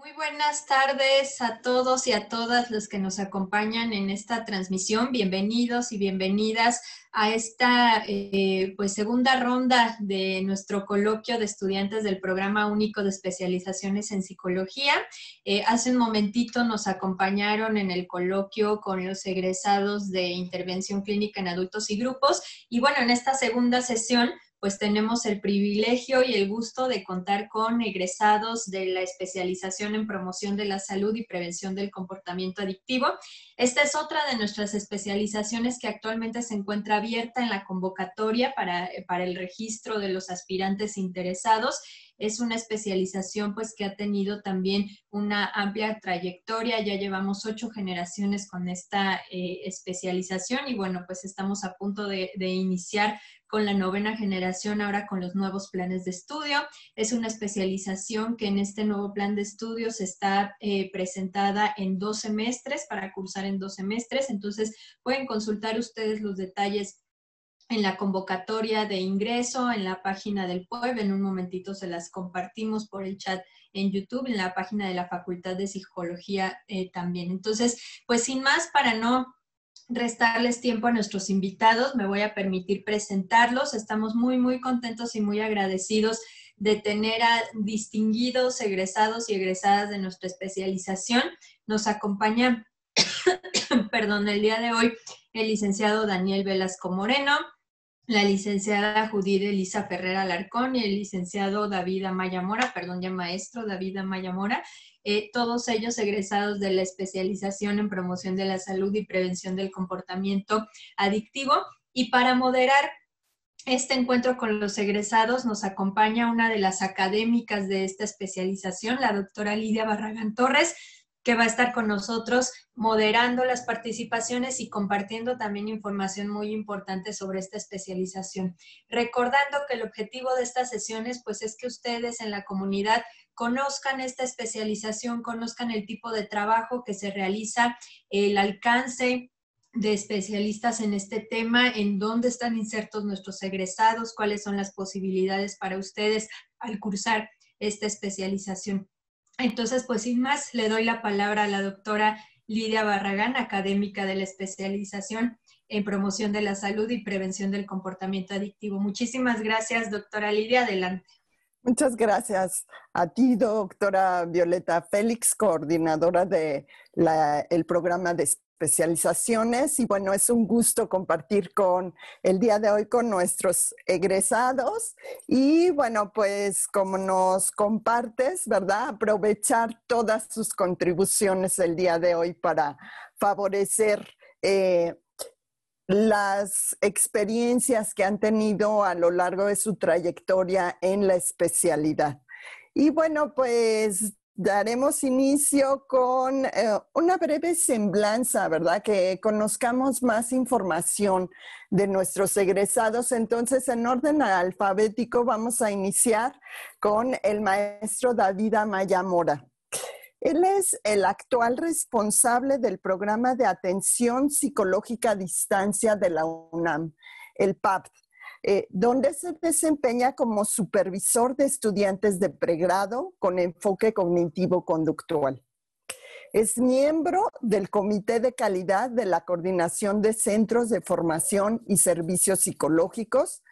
Muy buenas tardes a todos y a todas los que nos acompañan en esta transmisión. Bienvenidos y bienvenidas a esta eh, pues segunda ronda de nuestro coloquio de estudiantes del Programa Único de Especializaciones en Psicología. Eh, hace un momentito nos acompañaron en el coloquio con los egresados de Intervención Clínica en Adultos y Grupos. Y bueno, en esta segunda sesión pues tenemos el privilegio y el gusto de contar con egresados de la especialización en promoción de la salud y prevención del comportamiento adictivo. Esta es otra de nuestras especializaciones que actualmente se encuentra abierta en la convocatoria para, eh, para el registro de los aspirantes interesados es una especialización pues que ha tenido también una amplia trayectoria, ya llevamos ocho generaciones con esta eh, especialización y bueno, pues estamos a punto de, iniciar con la novena generación, ahora con los nuevos planes de estudio. Es una especialización que en este nuevo plan de estudios está eh, presentada en dos semestres, para cursar en dos semestres. Entonces, pueden consultar ustedes los detalles en la convocatoria de ingreso, en la página del PUEB, en un momentito se las compartimos por el chat en YouTube, en la página de la Facultad de Psicología eh, también. Entonces, pues sin más, para no restarles tiempo a nuestros invitados, me voy a permitir presentarlos. Estamos muy, muy contentos y muy agradecidos de tener a distinguidos egresados y egresadas de nuestra especialización. Nos acompaña, perdón, el día de hoy el licenciado Daniel Velasco Moreno, la licenciada Judith Elisa Ferrera Alarcón y el licenciado David Amaya Mora, perdón, ya maestro David Amaya Mora, eh, todos ellos egresados de la especialización en promoción de la salud y prevención del comportamiento adictivo. Y para moderar este encuentro con los egresados nos acompaña una de las académicas de esta especialización, la doctora Lidia Barragán Torres, que va a estar con nosotros moderando las participaciones y compartiendo también información muy importante sobre esta especialización. Recordando que el objetivo de estas sesiones pues es que ustedes en la comunidad conozcan esta especialización, conozcan el tipo de trabajo que se realiza, el alcance de especialistas en este tema, en dónde están insertos nuestros egresados, cuáles son las posibilidades para ustedes al cursar esta especialización. Entonces, pues sin más, le doy la palabra a la doctora Lidia Barragán, académica de la especialización en promoción de la salud y prevención del comportamiento adictivo. Muchísimas gracias, doctora Lidia. Adelante. Muchas gracias a ti, doctora Violeta Félix, coordinadora del el programa de especializaciones. Y bueno, es un gusto compartir con el día de hoy con nuestros egresados. Y bueno, pues como nos compartes, ¿verdad? Aprovechar todas sus contribuciones el día de hoy para favorecer. Eh, las experiencias que han tenido a lo largo de su trayectoria en la especialidad. Y bueno, pues daremos inicio con eh, una breve semblanza, ¿verdad? Que conozcamos más información de nuestros egresados. Entonces, en orden alfabético, vamos a iniciar con el maestro David Amaya Mora. Él es el actual responsable del programa de atención psicológica a distancia de la UNAM, el PAPT, eh, donde se desempeña como supervisor de estudiantes de pregrado con enfoque cognitivo-conductual. Es miembro del Comité de Calidad de la Coordinación de Centros de Formación y Servicios Psicológicos,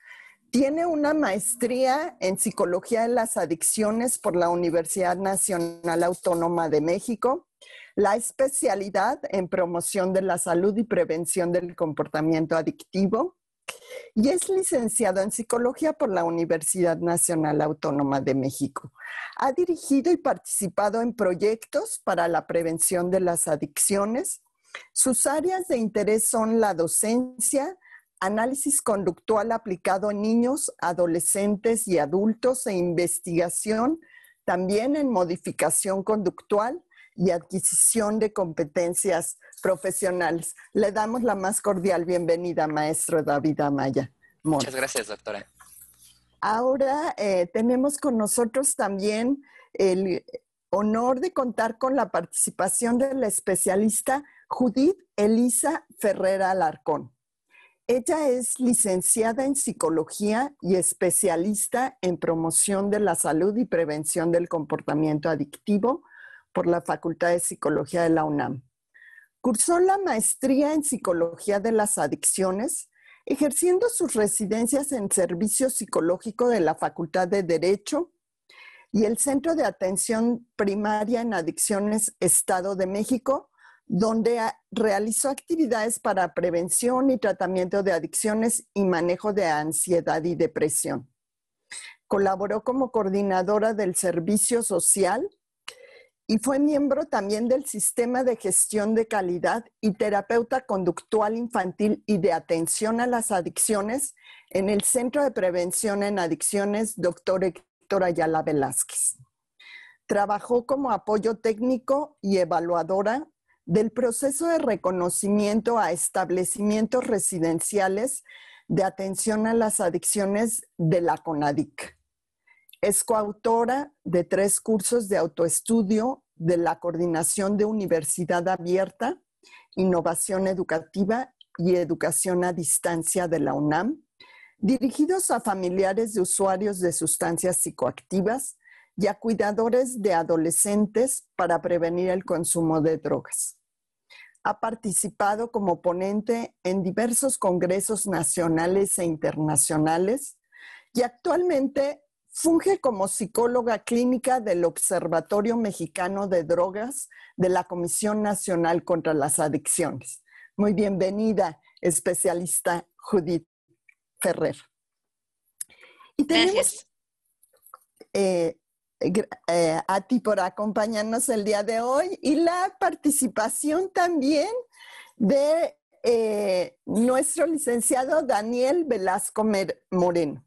tiene una maestría en psicología de las adicciones por la Universidad Nacional Autónoma de México, la especialidad en promoción de la salud y prevención del comportamiento adictivo y es licenciado en psicología por la Universidad Nacional Autónoma de México. Ha dirigido y participado en proyectos para la prevención de las adicciones. Sus áreas de interés son la docencia, análisis conductual aplicado a niños, adolescentes y adultos e investigación también en modificación conductual y adquisición de competencias profesionales. Le damos la más cordial bienvenida, maestro David Amaya. Muchas gracias, doctora. Ahora eh, tenemos con nosotros también el honor de contar con la participación de la especialista Judith Elisa Ferrera Alarcón. Ella es licenciada en psicología y especialista en promoción de la salud y prevención del comportamiento adictivo por la Facultad de Psicología de la UNAM. Cursó la maestría en psicología de las adicciones, ejerciendo sus residencias en servicio psicológico de la Facultad de Derecho y el Centro de Atención Primaria en Adicciones Estado de México donde realizó actividades para prevención y tratamiento de adicciones y manejo de ansiedad y depresión. Colaboró como coordinadora del servicio social y fue miembro también del sistema de gestión de calidad y terapeuta conductual infantil y de atención a las adicciones en el Centro de Prevención en Adicciones, doctor Héctor Ayala Velázquez. Trabajó como apoyo técnico y evaluadora del proceso de reconocimiento a establecimientos residenciales de atención a las adicciones de la CONADIC. Es coautora de tres cursos de autoestudio de la Coordinación de Universidad Abierta, Innovación Educativa y Educación a Distancia de la UNAM, dirigidos a familiares de usuarios de sustancias psicoactivas y a cuidadores de adolescentes para prevenir el consumo de drogas ha participado como ponente en diversos congresos nacionales e internacionales y actualmente funge como psicóloga clínica del Observatorio Mexicano de Drogas de la Comisión Nacional contra las Adicciones. Muy bienvenida, especialista Judith Ferrer. Y tenemos, eh, a ti por acompañarnos el día de hoy y la participación también de eh, nuestro licenciado Daniel Velasco Moreno.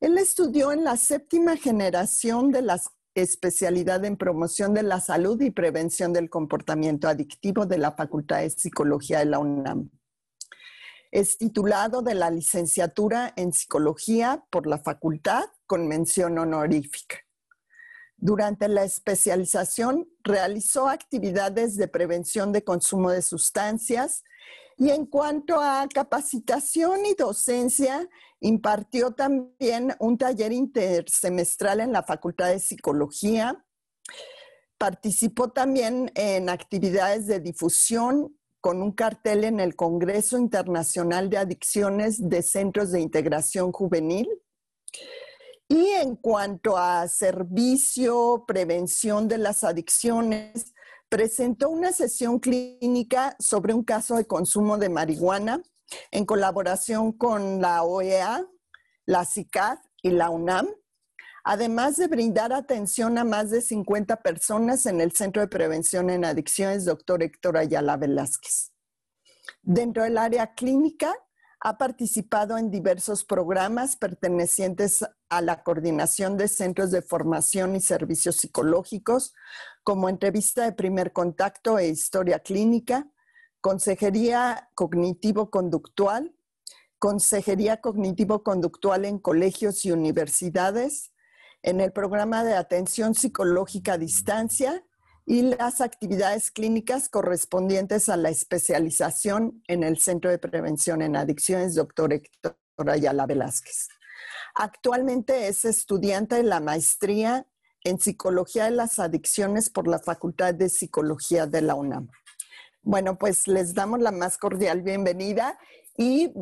Él estudió en la séptima generación de la especialidad en promoción de la salud y prevención del comportamiento adictivo de la Facultad de Psicología de la UNAM. Es titulado de la licenciatura en psicología por la facultad con mención honorífica. Durante la especialización realizó actividades de prevención de consumo de sustancias y en cuanto a capacitación y docencia, impartió también un taller intersemestral en la Facultad de Psicología. Participó también en actividades de difusión con un cartel en el Congreso Internacional de Adicciones de Centros de Integración Juvenil. Y en cuanto a servicio, prevención de las adicciones, presentó una sesión clínica sobre un caso de consumo de marihuana en colaboración con la OEA, la CICAD y la UNAM, además de brindar atención a más de 50 personas en el Centro de Prevención en Adicciones, doctor Héctor Ayala Velázquez. Dentro del área clínica, ha participado en diversos programas pertenecientes a la coordinación de centros de formación y servicios psicológicos, como entrevista de primer contacto e historia clínica, consejería cognitivo-conductual, consejería cognitivo-conductual en colegios y universidades, en el programa de atención psicológica a distancia y las actividades clínicas correspondientes a la especialización en el Centro de Prevención en Adicciones, doctor Héctor Ayala Velázquez. Actualmente es estudiante de la maestría en Psicología de las Adicciones por la Facultad de Psicología de la UNAM. Bueno, pues les damos la más cordial bienvenida y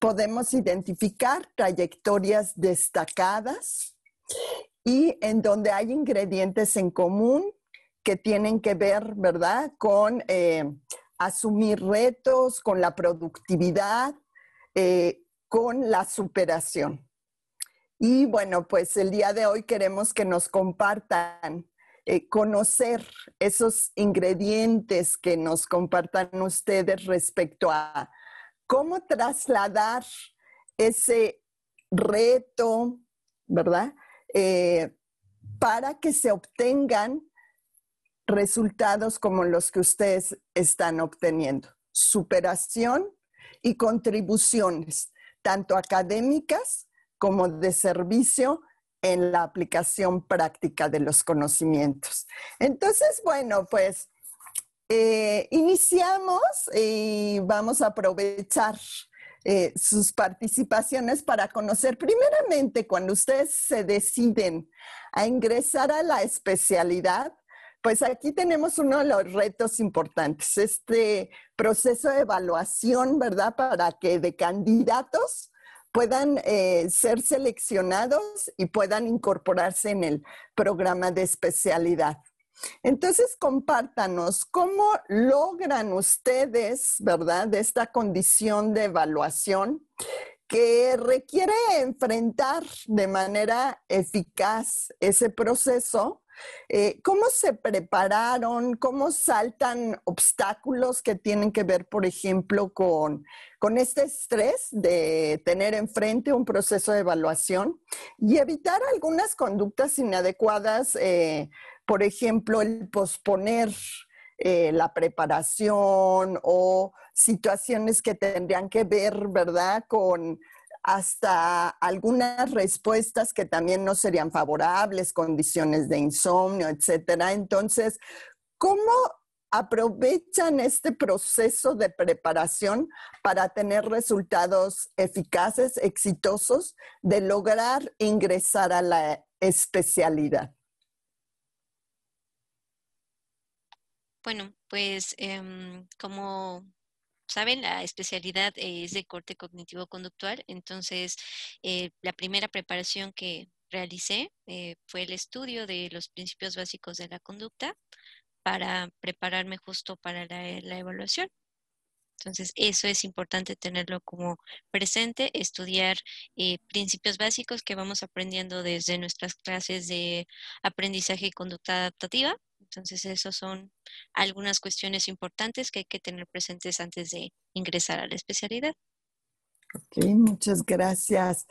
podemos identificar trayectorias destacadas y en donde hay ingredientes en común que tienen que ver, ¿verdad?, con eh, asumir retos, con la productividad, eh, con la superación. Y bueno, pues el día de hoy queremos que nos compartan, eh, conocer esos ingredientes que nos compartan ustedes respecto a cómo trasladar ese reto, ¿verdad? para que se obtengan resultados como los que ustedes están obteniendo, superación y contribuciones, tanto académicas como de servicio en la aplicación práctica de los conocimientos. Entonces, bueno, pues eh, iniciamos y vamos a aprovechar eh, sus participaciones para conocer primeramente cuando ustedes se deciden a ingresar a la especialidad, pues aquí tenemos uno de los retos importantes, este proceso de evaluación, ¿verdad? Para que de candidatos puedan eh, ser seleccionados y puedan incorporarse en el programa de especialidad. Entonces, compártanos cómo logran ustedes, ¿verdad?, de esta condición de evaluación que requiere enfrentar de manera eficaz ese proceso eh, ¿Cómo se prepararon? ¿Cómo saltan obstáculos que tienen que ver, por ejemplo, con, con este estrés de tener enfrente un proceso de evaluación y evitar algunas conductas inadecuadas? Eh, por ejemplo, el posponer eh, la preparación o situaciones que tendrían que ver, ¿verdad?, con hasta algunas respuestas que también no serían favorables, condiciones de insomnio, etcétera. Entonces, ¿cómo aprovechan este proceso de preparación para tener resultados eficaces, exitosos, de lograr ingresar a la especialidad? Bueno, pues em, como saben, la especialidad es de corte cognitivo-conductual, entonces eh, la primera preparación que realicé eh, fue el estudio de los principios básicos de la conducta para prepararme justo para la, eh, evaluación. Entonces, eso es importante tenerlo como presente, estudiar principios básicos que vamos aprendiendo desde nuestras clases de aprendizaje y conducta adaptativa entonces, esas son algunas cuestiones importantes que hay que tener presentes antes de ingresar a la especialidad. Ok, muchas gracias.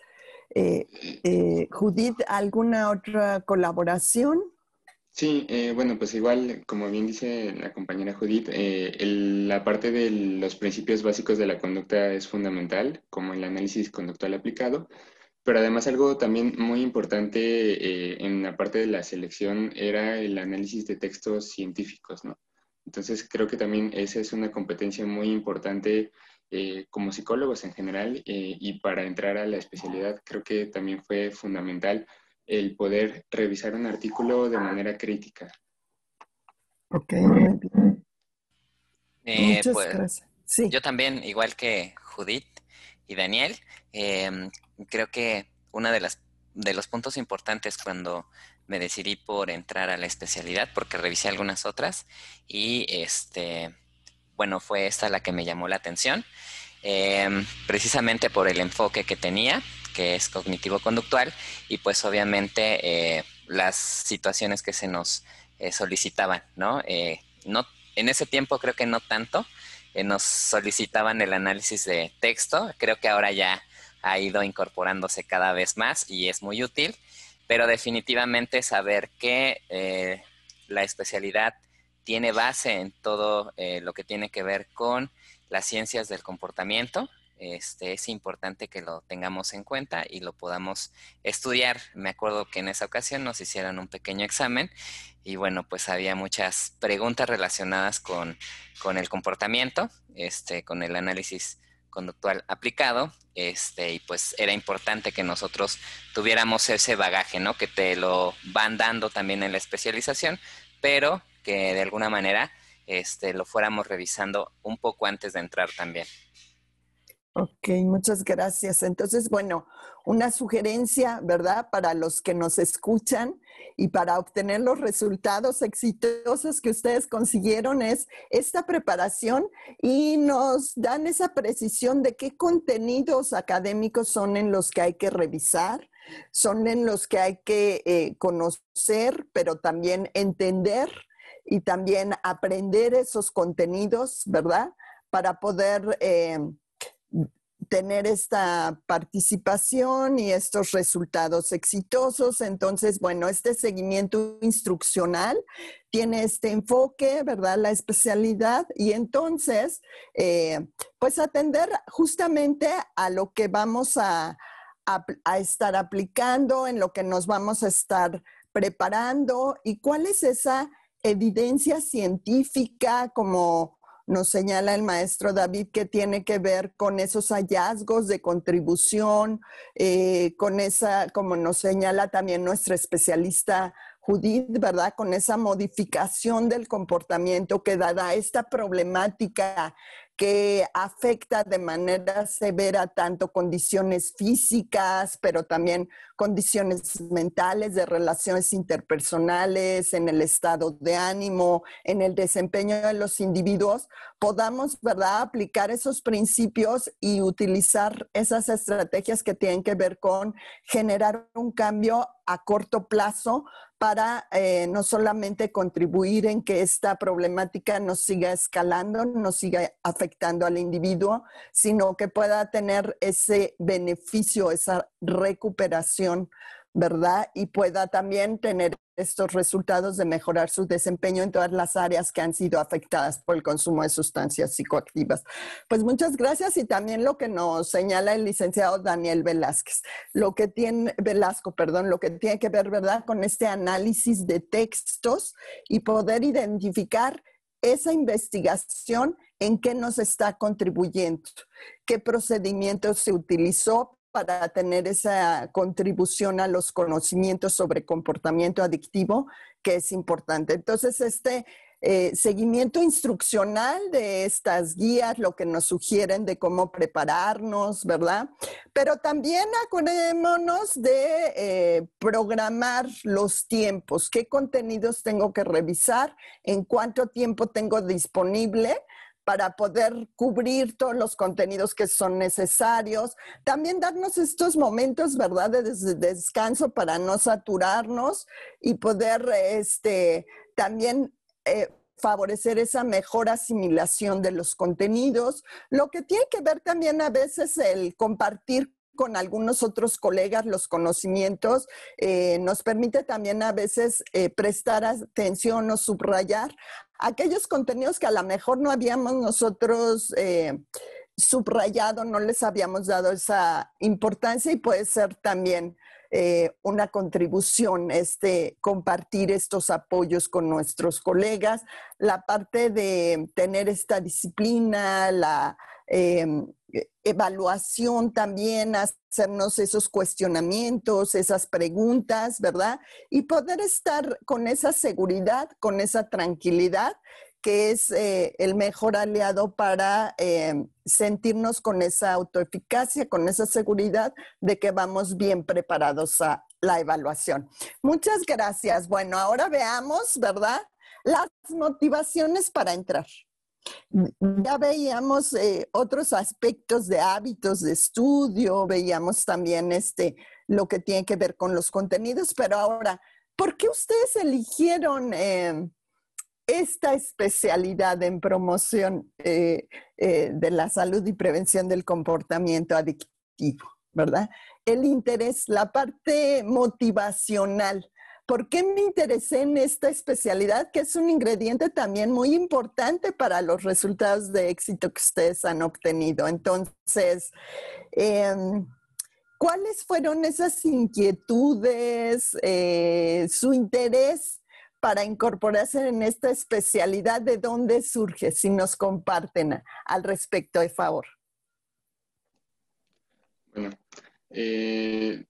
Eh, eh, Judith, ¿alguna otra colaboración? Sí, eh, bueno, pues igual, como bien dice la compañera Judith, la parte de los principios básicos de la conducta es fundamental, como el análisis conductual aplicado, pero además algo también muy importante eh, en la parte de la selección era el análisis de textos científicos, ¿no? Entonces creo que también esa es una competencia muy importante eh, como psicólogos en general eh, y para entrar a la especialidad creo que también fue fundamental el poder revisar un artículo de manera crítica. Ok, pues, Yo también, igual que Judith y Daniel, em, creo que una de las de los puntos importantes cuando me decidí por entrar a la especialidad, porque revisé algunas otras, y este, bueno, fue esta la que me llamó la atención, em, precisamente por el enfoque que tenía, que es cognitivo-conductual, y pues obviamente eh, las situaciones que se nos eh, solicitaban, ¿no? Eh, ¿no? En ese tiempo creo que no tanto, nos solicitaban el análisis de texto, creo que ahora ya ha ido incorporándose cada vez más y es muy útil, pero definitivamente saber que eh, la especialidad tiene base en todo eh, lo que tiene que ver con las ciencias del comportamiento. Este, es importante que lo tengamos en cuenta y lo podamos estudiar. Me acuerdo que en esa ocasión nos hicieron un pequeño examen y bueno, pues había muchas preguntas relacionadas con, con el comportamiento, este, con el análisis conductual aplicado este, y pues era importante que nosotros tuviéramos ese bagaje, ¿no? Que te lo van dando también en la especialización, pero que de alguna manera este, lo fuéramos revisando un poco antes de entrar también. Ok, muchas gracias. Entonces, bueno, una sugerencia, ¿verdad? Para los que nos escuchan y para obtener los resultados exitosos que ustedes consiguieron es esta preparación y nos dan esa precisión de qué contenidos académicos son en los que hay que revisar, son en los que hay que eh, conocer, pero también entender y también aprender esos contenidos, ¿verdad? Para poder... Eh, tener esta participación y estos resultados exitosos. Entonces, bueno, este seguimiento instruccional tiene este enfoque, ¿verdad? La especialidad y entonces, eh, pues atender justamente a lo que vamos a estar aplicando, en lo que nos vamos a estar preparando y cuál es esa evidencia científica como nos señala el maestro David que tiene que ver con esos hallazgos de contribución, eh, con esa, como nos señala también nuestra especialista Judith, ¿verdad? Con esa modificación del comportamiento que dada esta problemática que afecta de manera severa tanto condiciones físicas, pero también condiciones mentales, de relaciones interpersonales, en el estado de ánimo, en el desempeño de los individuos, podamos, ¿verdad?, aplicar esos principios y utilizar esas estrategias que tienen que ver con generar un cambio a corto plazo para eh, no solamente contribuir en que esta problemática no siga escalando, no siga afectando al individuo, sino que pueda tener ese beneficio, esa recuperación ¿verdad? Y pueda también tener estos resultados de mejorar su desempeño en todas las áreas que han sido afectadas por el consumo de sustancias psicoactivas. Pues muchas gracias y también lo que nos señala el licenciado Daniel Velázquez, lo que tiene Velasco, perdón, lo que tiene que ver, ¿verdad?, con este análisis de textos y poder identificar esa investigación en qué nos está contribuyendo, qué procedimiento se utilizó para tener esa contribución a los conocimientos sobre comportamiento adictivo que es importante. Entonces, este eh, seguimiento instruccional de estas guías, lo que nos sugieren de cómo prepararnos, ¿verdad? Pero también acordémonos de eh, programar los tiempos, qué contenidos tengo que revisar, en cuánto tiempo tengo disponible para poder cubrir todos los contenidos que son necesarios. También darnos estos momentos, ¿verdad?, de, descanso para no saturarnos y poder este, también... Eh, favorecer esa mejor asimilación de los contenidos, lo que tiene que ver también a veces el compartir con algunos otros colegas los conocimientos, eh, nos permite también a veces eh, prestar atención o subrayar aquellos contenidos que a lo mejor no habíamos nosotros eh, subrayado, no les habíamos dado esa importancia y puede ser también una contribución, este, compartir estos apoyos con nuestros colegas, la parte de tener esta disciplina, la... Em, eh, evaluación también, hacernos esos cuestionamientos, esas preguntas, ¿verdad? Y poder estar con esa seguridad, con esa tranquilidad, que es eh, el mejor aliado para eh, sentirnos con esa autoeficacia, con esa seguridad de que vamos bien preparados a la evaluación. Muchas gracias. Bueno, ahora veamos, ¿verdad? Las motivaciones para entrar. Ya veíamos eh, otros aspectos de hábitos de estudio, veíamos también este, lo que tiene que ver con los contenidos, pero ahora, ¿por qué ustedes eligieron eh, esta especialidad en promoción eh, de la salud y prevención del comportamiento adictivo? ¿Verdad? El interés, la parte motivacional. ¿Por qué me interesé en esta especialidad que es un ingrediente también muy importante para los resultados de éxito que ustedes han obtenido? Entonces, em, ¿cuáles fueron esas inquietudes, eh, su interés para incorporarse en esta especialidad? ¿De dónde surge? Si nos comparten al respecto, de favor. Bueno, eh,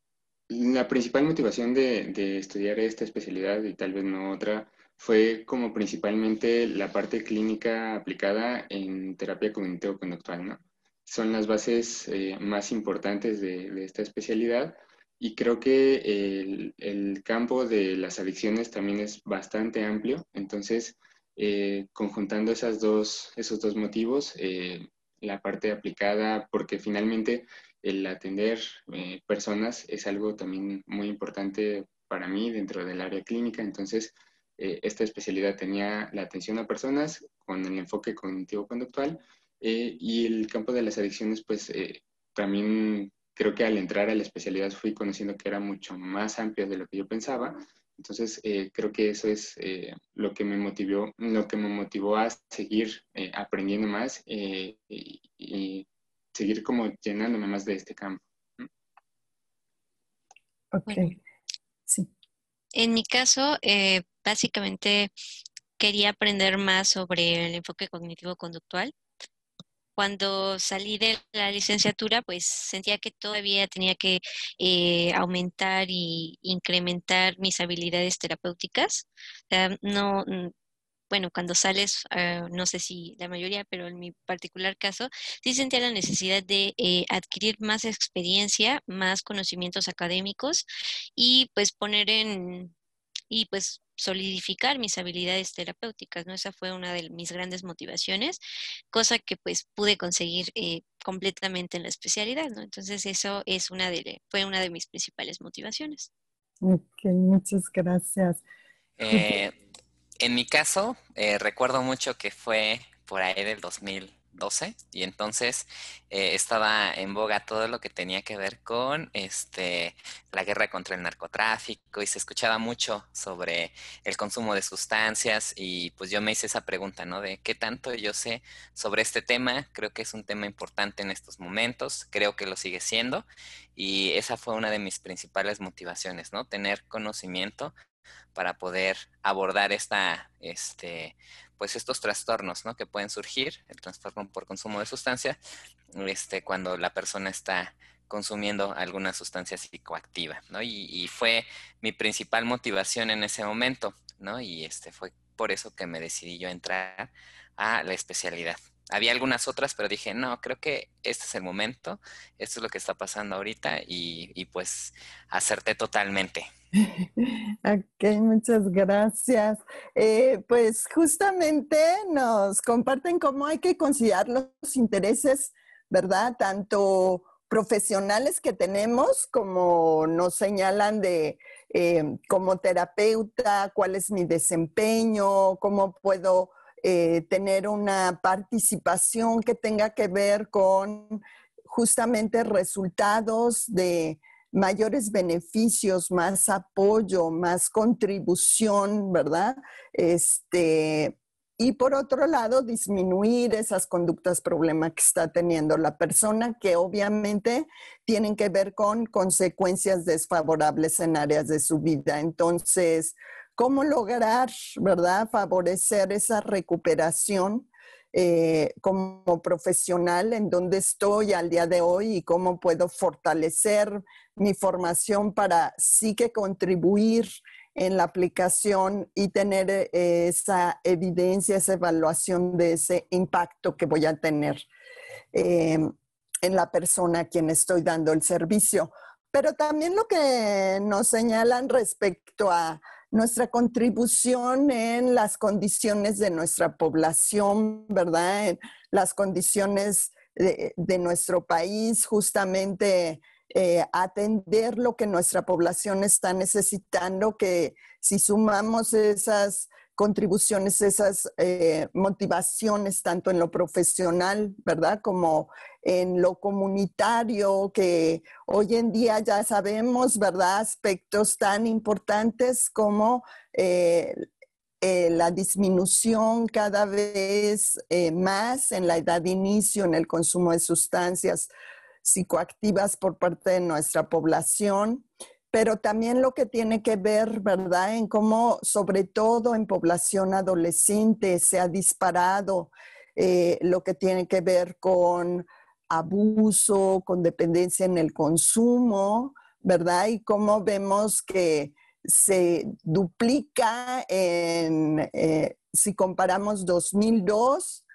la principal motivación de, estudiar esta especialidad y tal vez no otra fue como principalmente la parte clínica aplicada en terapia cognitivo-conductual, ¿no? Son las bases eh, más importantes de, esta especialidad y creo que el, campo de las adicciones también es bastante amplio, entonces eh, conjuntando esos dos motivos, eh, la parte aplicada, porque finalmente el atender eh, personas es algo también muy importante para mí dentro del área clínica. Entonces, eh, esta especialidad tenía la atención a personas con el enfoque cognitivo-conductual eh, y el campo de las adicciones, pues también creo que al entrar a la especialidad fui conociendo que era mucho más amplio de lo que yo pensaba. Entonces, creo que eso es lo que me motivó, lo que me motivó a seguir aprendiendo más y seguir como llenándome más de este campo. Ok, sí. En mi caso, eh, básicamente quería aprender más sobre el enfoque cognitivo-conductual. Cuando salí de la licenciatura, pues sentía que todavía tenía que eh, aumentar y incrementar mis habilidades terapéuticas. O sea, no, bueno, cuando sales, eh, no sé si la mayoría, pero en mi particular caso, sí sentía la necesidad de eh, adquirir más experiencia, más conocimientos académicos y pues poner en, y pues solidificar mis habilidades terapéuticas, ¿no? Esa fue una de mis grandes motivaciones, cosa que pues pude conseguir eh, completamente en la especialidad, ¿no? Entonces eso es una de, fue una de mis principales motivaciones. Ok, muchas gracias. Eh, en mi caso, eh, recuerdo mucho que fue por ahí del 2012 y entonces eh, estaba en boga todo lo que tenía que ver con este, la guerra contra el narcotráfico y se escuchaba mucho sobre el consumo de sustancias y pues yo me hice esa pregunta, ¿no? De qué tanto yo sé sobre este tema, creo que es un tema importante en estos momentos, creo que lo sigue siendo y esa fue una de mis principales motivaciones, ¿no? Tener conocimiento para poder abordar esta, este, pues estos trastornos ¿no? que pueden surgir, el trastorno por consumo de sustancia, este, cuando la persona está consumiendo alguna sustancia psicoactiva. ¿no? Y, fue mi principal motivación en ese momento, ¿no? y este, fue por eso que me decidí yo entrar a la especialidad había algunas otras, pero dije, no, creo que este es el momento, esto es lo que está pasando ahorita y, pues acerté totalmente. Ok, muchas gracias. Eh, pues justamente nos comparten cómo hay que considerar los intereses, ¿verdad? Tanto profesionales que tenemos, como nos señalan de eh, como terapeuta, cuál es mi desempeño, cómo puedo eh, tener una participación que tenga que ver con justamente resultados de mayores beneficios, más apoyo, más contribución, ¿verdad? Este, y por otro lado, disminuir esas conductas problema que está teniendo la persona, que obviamente tienen que ver con consecuencias desfavorables en áreas de su vida. Entonces, cómo lograr, ¿verdad?, favorecer esa recuperación eh, como profesional, en donde estoy al día de hoy y cómo puedo fortalecer mi formación para sí que contribuir en la aplicación y tener eh, esa evidencia, esa evaluación de ese impacto que voy a tener eh, en la persona a quien estoy dando el servicio. Pero también lo que nos señalan respecto a nuestra contribución en las condiciones de nuestra población, ¿verdad? En las condiciones de, nuestro país, justamente eh, atender lo que nuestra población está necesitando, que si sumamos esas contribuciones, esas eh, motivaciones, tanto en lo profesional, ¿verdad? Como en lo comunitario, que hoy en día ya sabemos, ¿verdad? Aspectos tan importantes como eh, eh, la disminución cada vez más en la edad de inicio, en el consumo de sustancias psicoactivas por parte de nuestra población pero también lo que tiene que ver, ¿verdad?, en cómo, sobre todo en población adolescente, se ha disparado eh, lo que tiene que ver con abuso, con dependencia en el consumo, ¿verdad? Y cómo vemos que se duplica en, eh, si comparamos 2002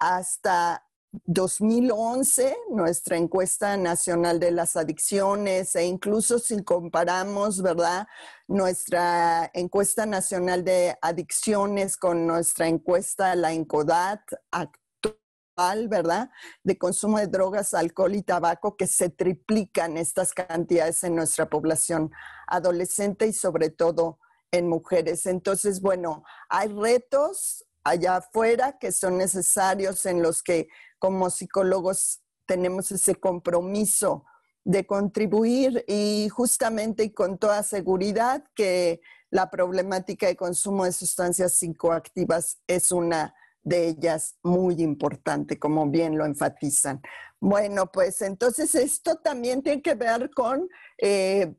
hasta 2011, nuestra encuesta nacional de las adicciones, e incluso si comparamos, ¿verdad? Nuestra encuesta nacional de adicciones con nuestra encuesta, la ENCODAT actual, ¿verdad? De consumo de drogas, alcohol y tabaco, que se triplican estas cantidades en nuestra población adolescente y sobre todo en mujeres. Entonces, bueno, hay retos, allá afuera que son necesarios, en los que como psicólogos tenemos ese compromiso de contribuir y justamente y con toda seguridad que la problemática de consumo de sustancias psicoactivas es una de ellas muy importante, como bien lo enfatizan. Bueno, pues entonces esto también tiene que ver con eh,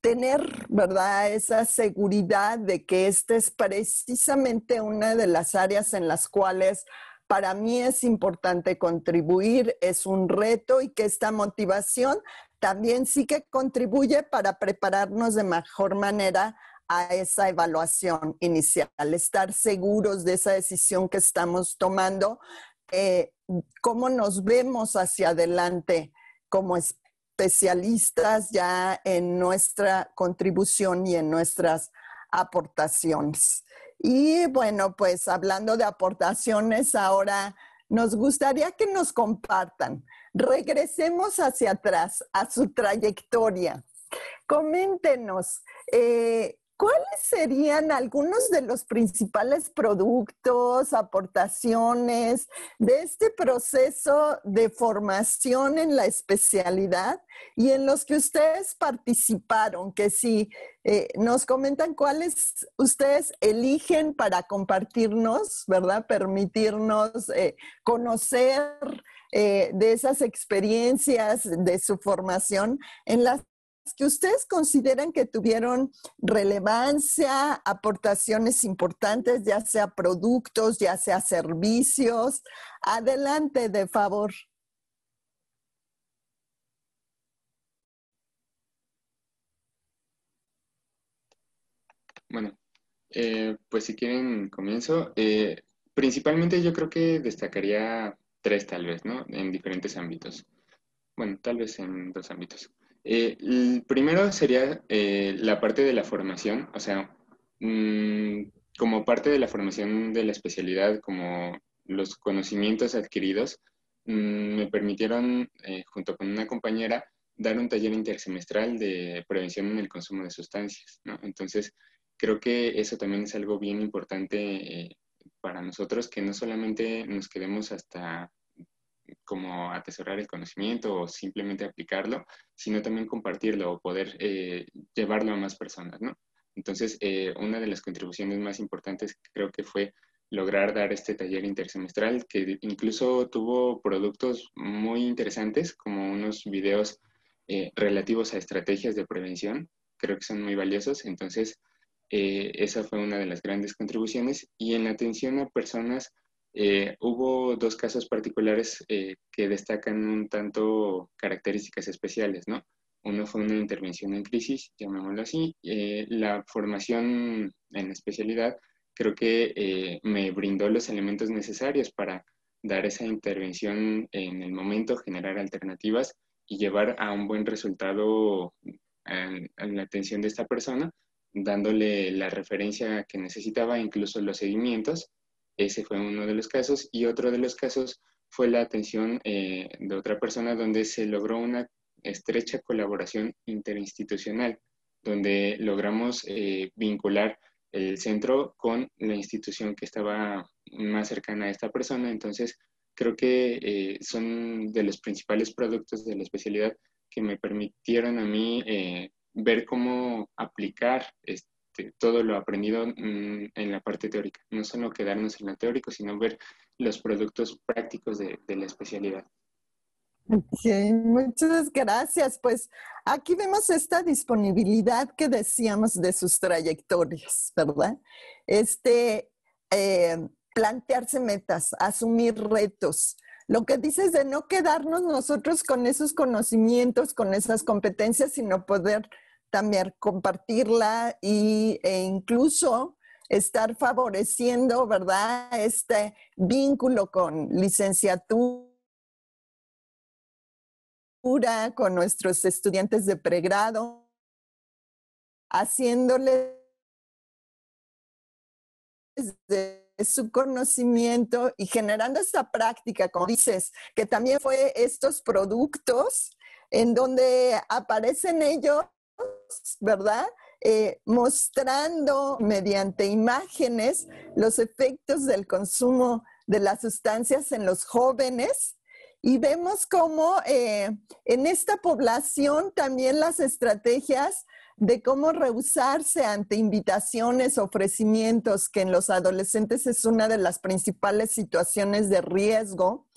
tener, ¿verdad? Esa seguridad de que esta es precisamente una de las áreas en las cuales para mí es importante contribuir, es un reto y que esta motivación también sí que contribuye para prepararnos de mejor manera a esa evaluación inicial, estar seguros de esa decisión que estamos tomando, eh, cómo nos vemos hacia adelante como especialistas ya en nuestra contribución y en nuestras aportaciones. Y bueno, pues hablando de aportaciones, ahora nos gustaría que nos compartan. Regresemos hacia atrás, a su trayectoria. Coméntenos eh, ¿Cuáles serían algunos de los principales productos, aportaciones de este proceso de formación en la especialidad y en los que ustedes participaron? Que si eh, nos comentan cuáles ustedes eligen para compartirnos, ¿verdad? Permitirnos eh, conocer eh, de esas experiencias de su formación en las que ustedes consideran que tuvieron relevancia, aportaciones importantes, ya sea productos, ya sea servicios. Adelante, de favor. Bueno, eh, pues si quieren comienzo. Eh, principalmente yo creo que destacaría tres tal vez, ¿no? En diferentes ámbitos. Bueno, tal vez en dos ámbitos el eh, primero sería eh, la parte de la formación, o sea, mm, como parte de la formación de la especialidad, como los conocimientos adquiridos, mm, me permitieron, eh, junto con una compañera, dar un taller intersemestral de prevención en el consumo de sustancias, Entonces, creo que eso también es algo bien importante para nosotros, que no solamente nos quedemos hasta como atesorar el conocimiento o simplemente aplicarlo, sino también compartirlo o poder eh, llevarlo a más personas, ¿no? Entonces, eh, una de las contribuciones más importantes creo que fue lograr dar este taller intersemestral que incluso tuvo productos muy interesantes como unos videos eh, relativos a estrategias de prevención, creo que son muy valiosos, entonces esa fue una de las grandes contribuciones y en atención a personas eh, hubo dos casos particulares eh, que destacan un tanto características especiales, ¿no? Uno fue una intervención en crisis, llamémoslo así. Eh, la formación en especialidad creo que me brindó los elementos necesarios para dar esa intervención en el momento, generar alternativas y llevar a un buen resultado a la atención de esta persona, dándole la referencia que necesitaba, incluso los seguimientos ese fue uno de los casos. Y otro de los casos fue la atención eh, de otra persona donde se logró una estrecha colaboración interinstitucional, donde logramos eh, vincular el centro con la institución que estaba más cercana a esta persona. Entonces, creo que eh, son de los principales productos de la especialidad que me permitieron a mí ver cómo aplicar este este, todo lo aprendido mm, en la parte teórica, no solo quedarnos en lo teórico, sino ver los productos prácticos de, de la especialidad. Okay, muchas gracias. Pues aquí vemos esta disponibilidad que decíamos de sus trayectorias, ¿verdad? Este, eh, plantearse metas, asumir retos. Lo que dices de no quedarnos nosotros con esos conocimientos, con esas competencias, sino poder también compartirla y, e incluso estar favoreciendo, ¿verdad? Este vínculo con licenciatura con nuestros estudiantes de pregrado, haciéndoles su conocimiento y generando esta práctica, como dices, que también fue estos productos en donde aparecen ellos ¿verdad? Eh, mostrando mediante imágenes los efectos del consumo de las sustancias en los jóvenes. Y vemos cómo eh, en esta población también las estrategias de cómo rehusarse ante invitaciones, ofrecimientos, que en los adolescentes es una de las principales situaciones de riesgo,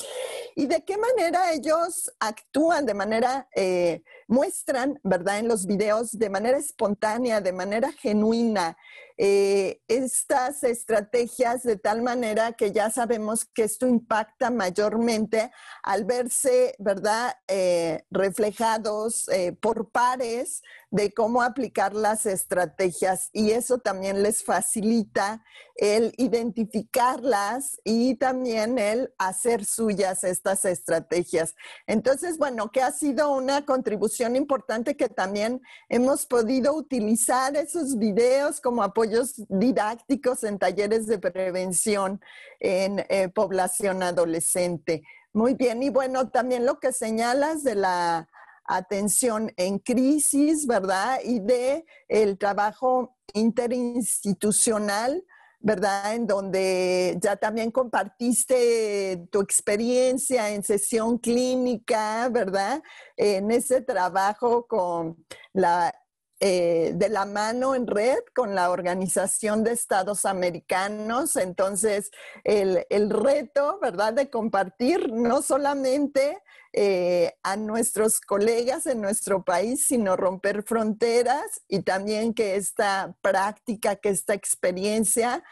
y de qué manera ellos actúan de manera eh, muestran, ¿verdad? En los videos de manera espontánea, de manera genuina, eh, estas estrategias de tal manera que ya sabemos que esto impacta mayormente al verse, ¿verdad? Eh, reflejados eh, por pares, de cómo aplicar las estrategias y eso también les facilita el identificarlas y también el hacer suyas estas estrategias. Entonces, bueno, que ha sido una contribución importante que también hemos podido utilizar esos videos como apoyos didácticos en talleres de prevención en eh, población adolescente. Muy bien, y bueno, también lo que señalas de la atención en crisis, ¿verdad? Y de el trabajo interinstitucional, ¿verdad? En donde ya también compartiste tu experiencia en sesión clínica, ¿verdad? En ese trabajo con la, eh, de la mano en red con la Organización de Estados Americanos. Entonces, el, el reto, ¿verdad? De compartir no solamente eh, a nuestros colegas en nuestro país, sino romper fronteras y también que esta práctica, que esta experiencia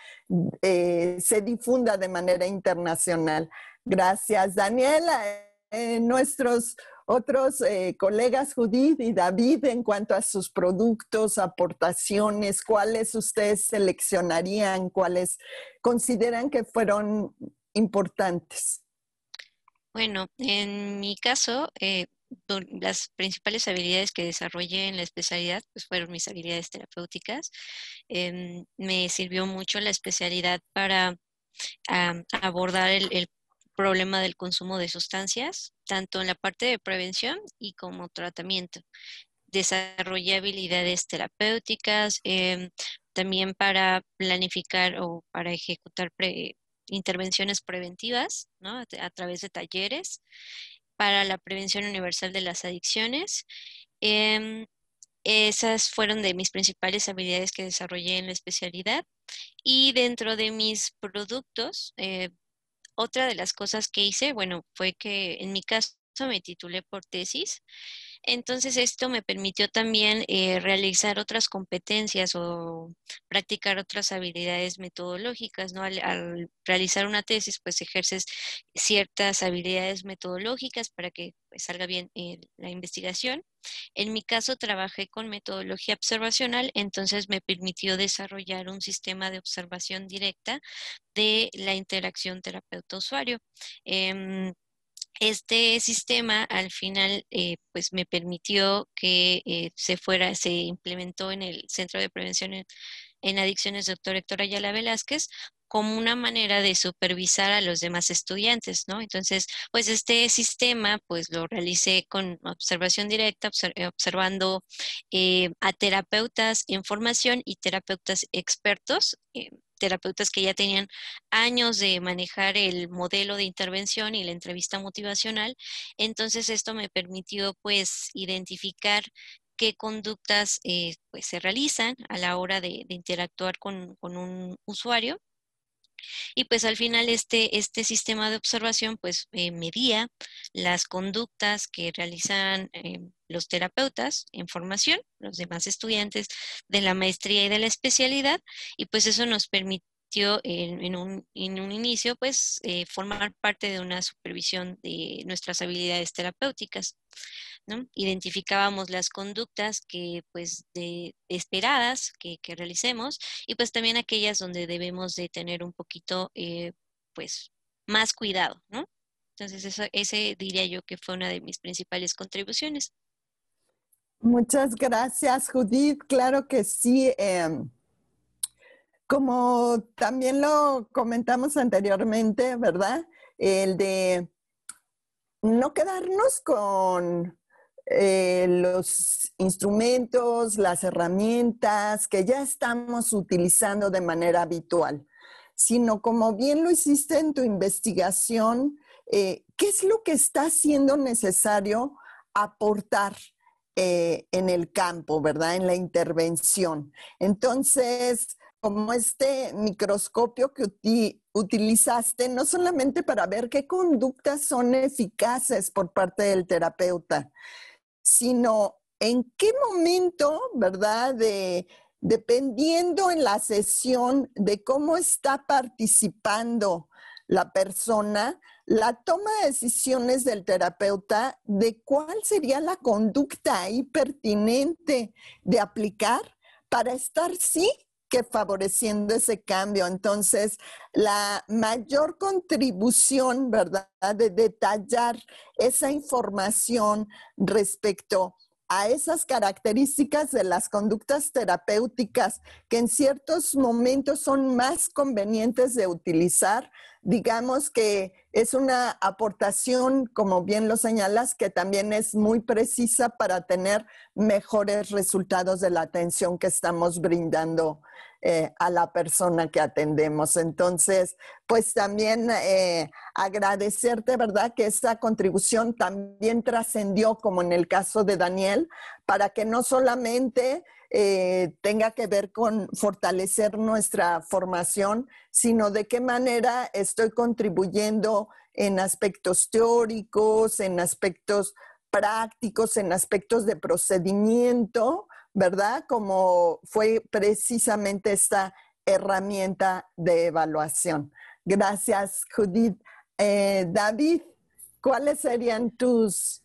eh, se difunda de manera internacional. Gracias, Daniela. Eh, nuestros otros colegas, Judith y David, en cuanto a sus productos, aportaciones, cuáles ustedes seleccionarían, cuáles consideran que fueron importantes. Bueno, en mi caso, eh, las principales habilidades que desarrollé en la especialidad pues fueron mis habilidades terapéuticas. Em, me sirvió mucho la especialidad para abordar el, problema del consumo de sustancias, tanto en la parte de prevención y como tratamiento. Desarrollé habilidades terapéuticas, em, también para planificar o para ejecutar intervenciones preventivas, A través de talleres para la prevención universal de las adicciones. Em, esas fueron de mis principales habilidades que desarrollé en la especialidad. Y dentro de mis productos, eh, otra de las cosas que hice, bueno, fue que en mi caso me titulé por tesis entonces esto me permitió también eh, realizar otras competencias o practicar otras habilidades metodológicas, ¿no? Al, realizar una tesis, pues ejerces ciertas habilidades metodológicas para que pues, salga bien eh, la investigación. En mi caso trabajé con metodología observacional, entonces me permitió desarrollar un sistema de observación directa de la interacción terapeuta-usuario. Em, este sistema al final eh, pues me permitió que eh, se fuera, se implementó en el Centro de Prevención en, Adicciones doctor Héctor Ayala Velázquez como una manera de supervisar a los demás estudiantes, ¿no? Entonces, pues este sistema, pues lo realicé con observación directa, eh, observando a terapeutas en formación y terapeutas expertos, terapeutas que ya tenían años de manejar el modelo de intervención y la entrevista motivacional. Entonces esto me permitió pues identificar qué conductas eh, pues, se realizan a la hora de, interactuar con, un usuario y pues al final este, este sistema de observación pues eh, medía las conductas que realizan eh, los terapeutas en formación, los demás estudiantes de la maestría y de la especialidad y pues eso nos permitió en un, inicio, pues, eh, formar parte de una supervisión de nuestras habilidades terapéuticas. Identificábamos las conductas que, pues, de, esperadas que, realicemos y pues también aquellas donde debemos de tener un poquito, eh, pues, más cuidado, ¿no? Entonces, eso, ese diría yo que fue una de mis principales contribuciones. Muchas gracias, Judith. Claro que sí. Em, como también lo comentamos anteriormente, ¿verdad? El de no quedarnos con eh, los instrumentos, las herramientas que ya estamos utilizando de manera habitual, sino como bien lo hiciste en tu investigación, eh, ¿qué es lo que está siendo necesario aportar? Eh, en el campo, ¿verdad? En la intervención. Entonces, como este microscopio que utilizaste, no solamente para ver qué conductas son eficaces por parte del terapeuta, sino en qué momento, ¿verdad? dependiendo en la sesión de cómo está participando la persona, la toma de decisiones del terapeuta de cuál sería la conducta ahí pertinente de aplicar para estar, sí, que favoreciendo ese cambio. Entonces, la mayor contribución, ¿verdad?, de detallar esa información respecto a esas características de las conductas terapéuticas que en ciertos momentos son más convenientes de utilizar, digamos que es una aportación, como bien lo señalas, que también es muy precisa para tener mejores resultados de la atención que estamos brindando eh, a la persona que atendemos. Entonces, pues también eh, agradecerte, ¿verdad? Que esta contribución también trascendió, como en el caso de Daniel, para que no solamente eh, tenga que ver con fortalecer nuestra formación, sino de qué manera estoy contribuyendo en aspectos teóricos, en aspectos prácticos, en aspectos de procedimiento, ¿verdad? Como fue precisamente esta herramienta de evaluación. Gracias, Judith. Eh, David, ¿cuáles serían tus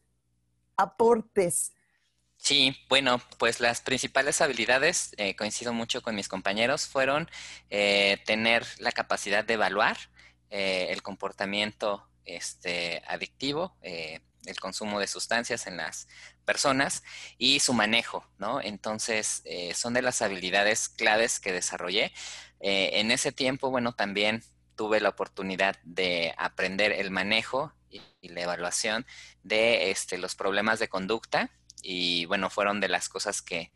aportes Sí, bueno, pues las principales habilidades, eh, coincido mucho con mis compañeros, fueron eh, tener la capacidad de evaluar eh, el comportamiento este, adictivo, el consumo de sustancias en las personas y su manejo, ¿no? Entonces, son de las habilidades claves que desarrollé. en ese tiempo, bueno, también tuve la oportunidad de aprender el manejo y, la evaluación de este, los problemas de conducta y bueno, fueron de las cosas que,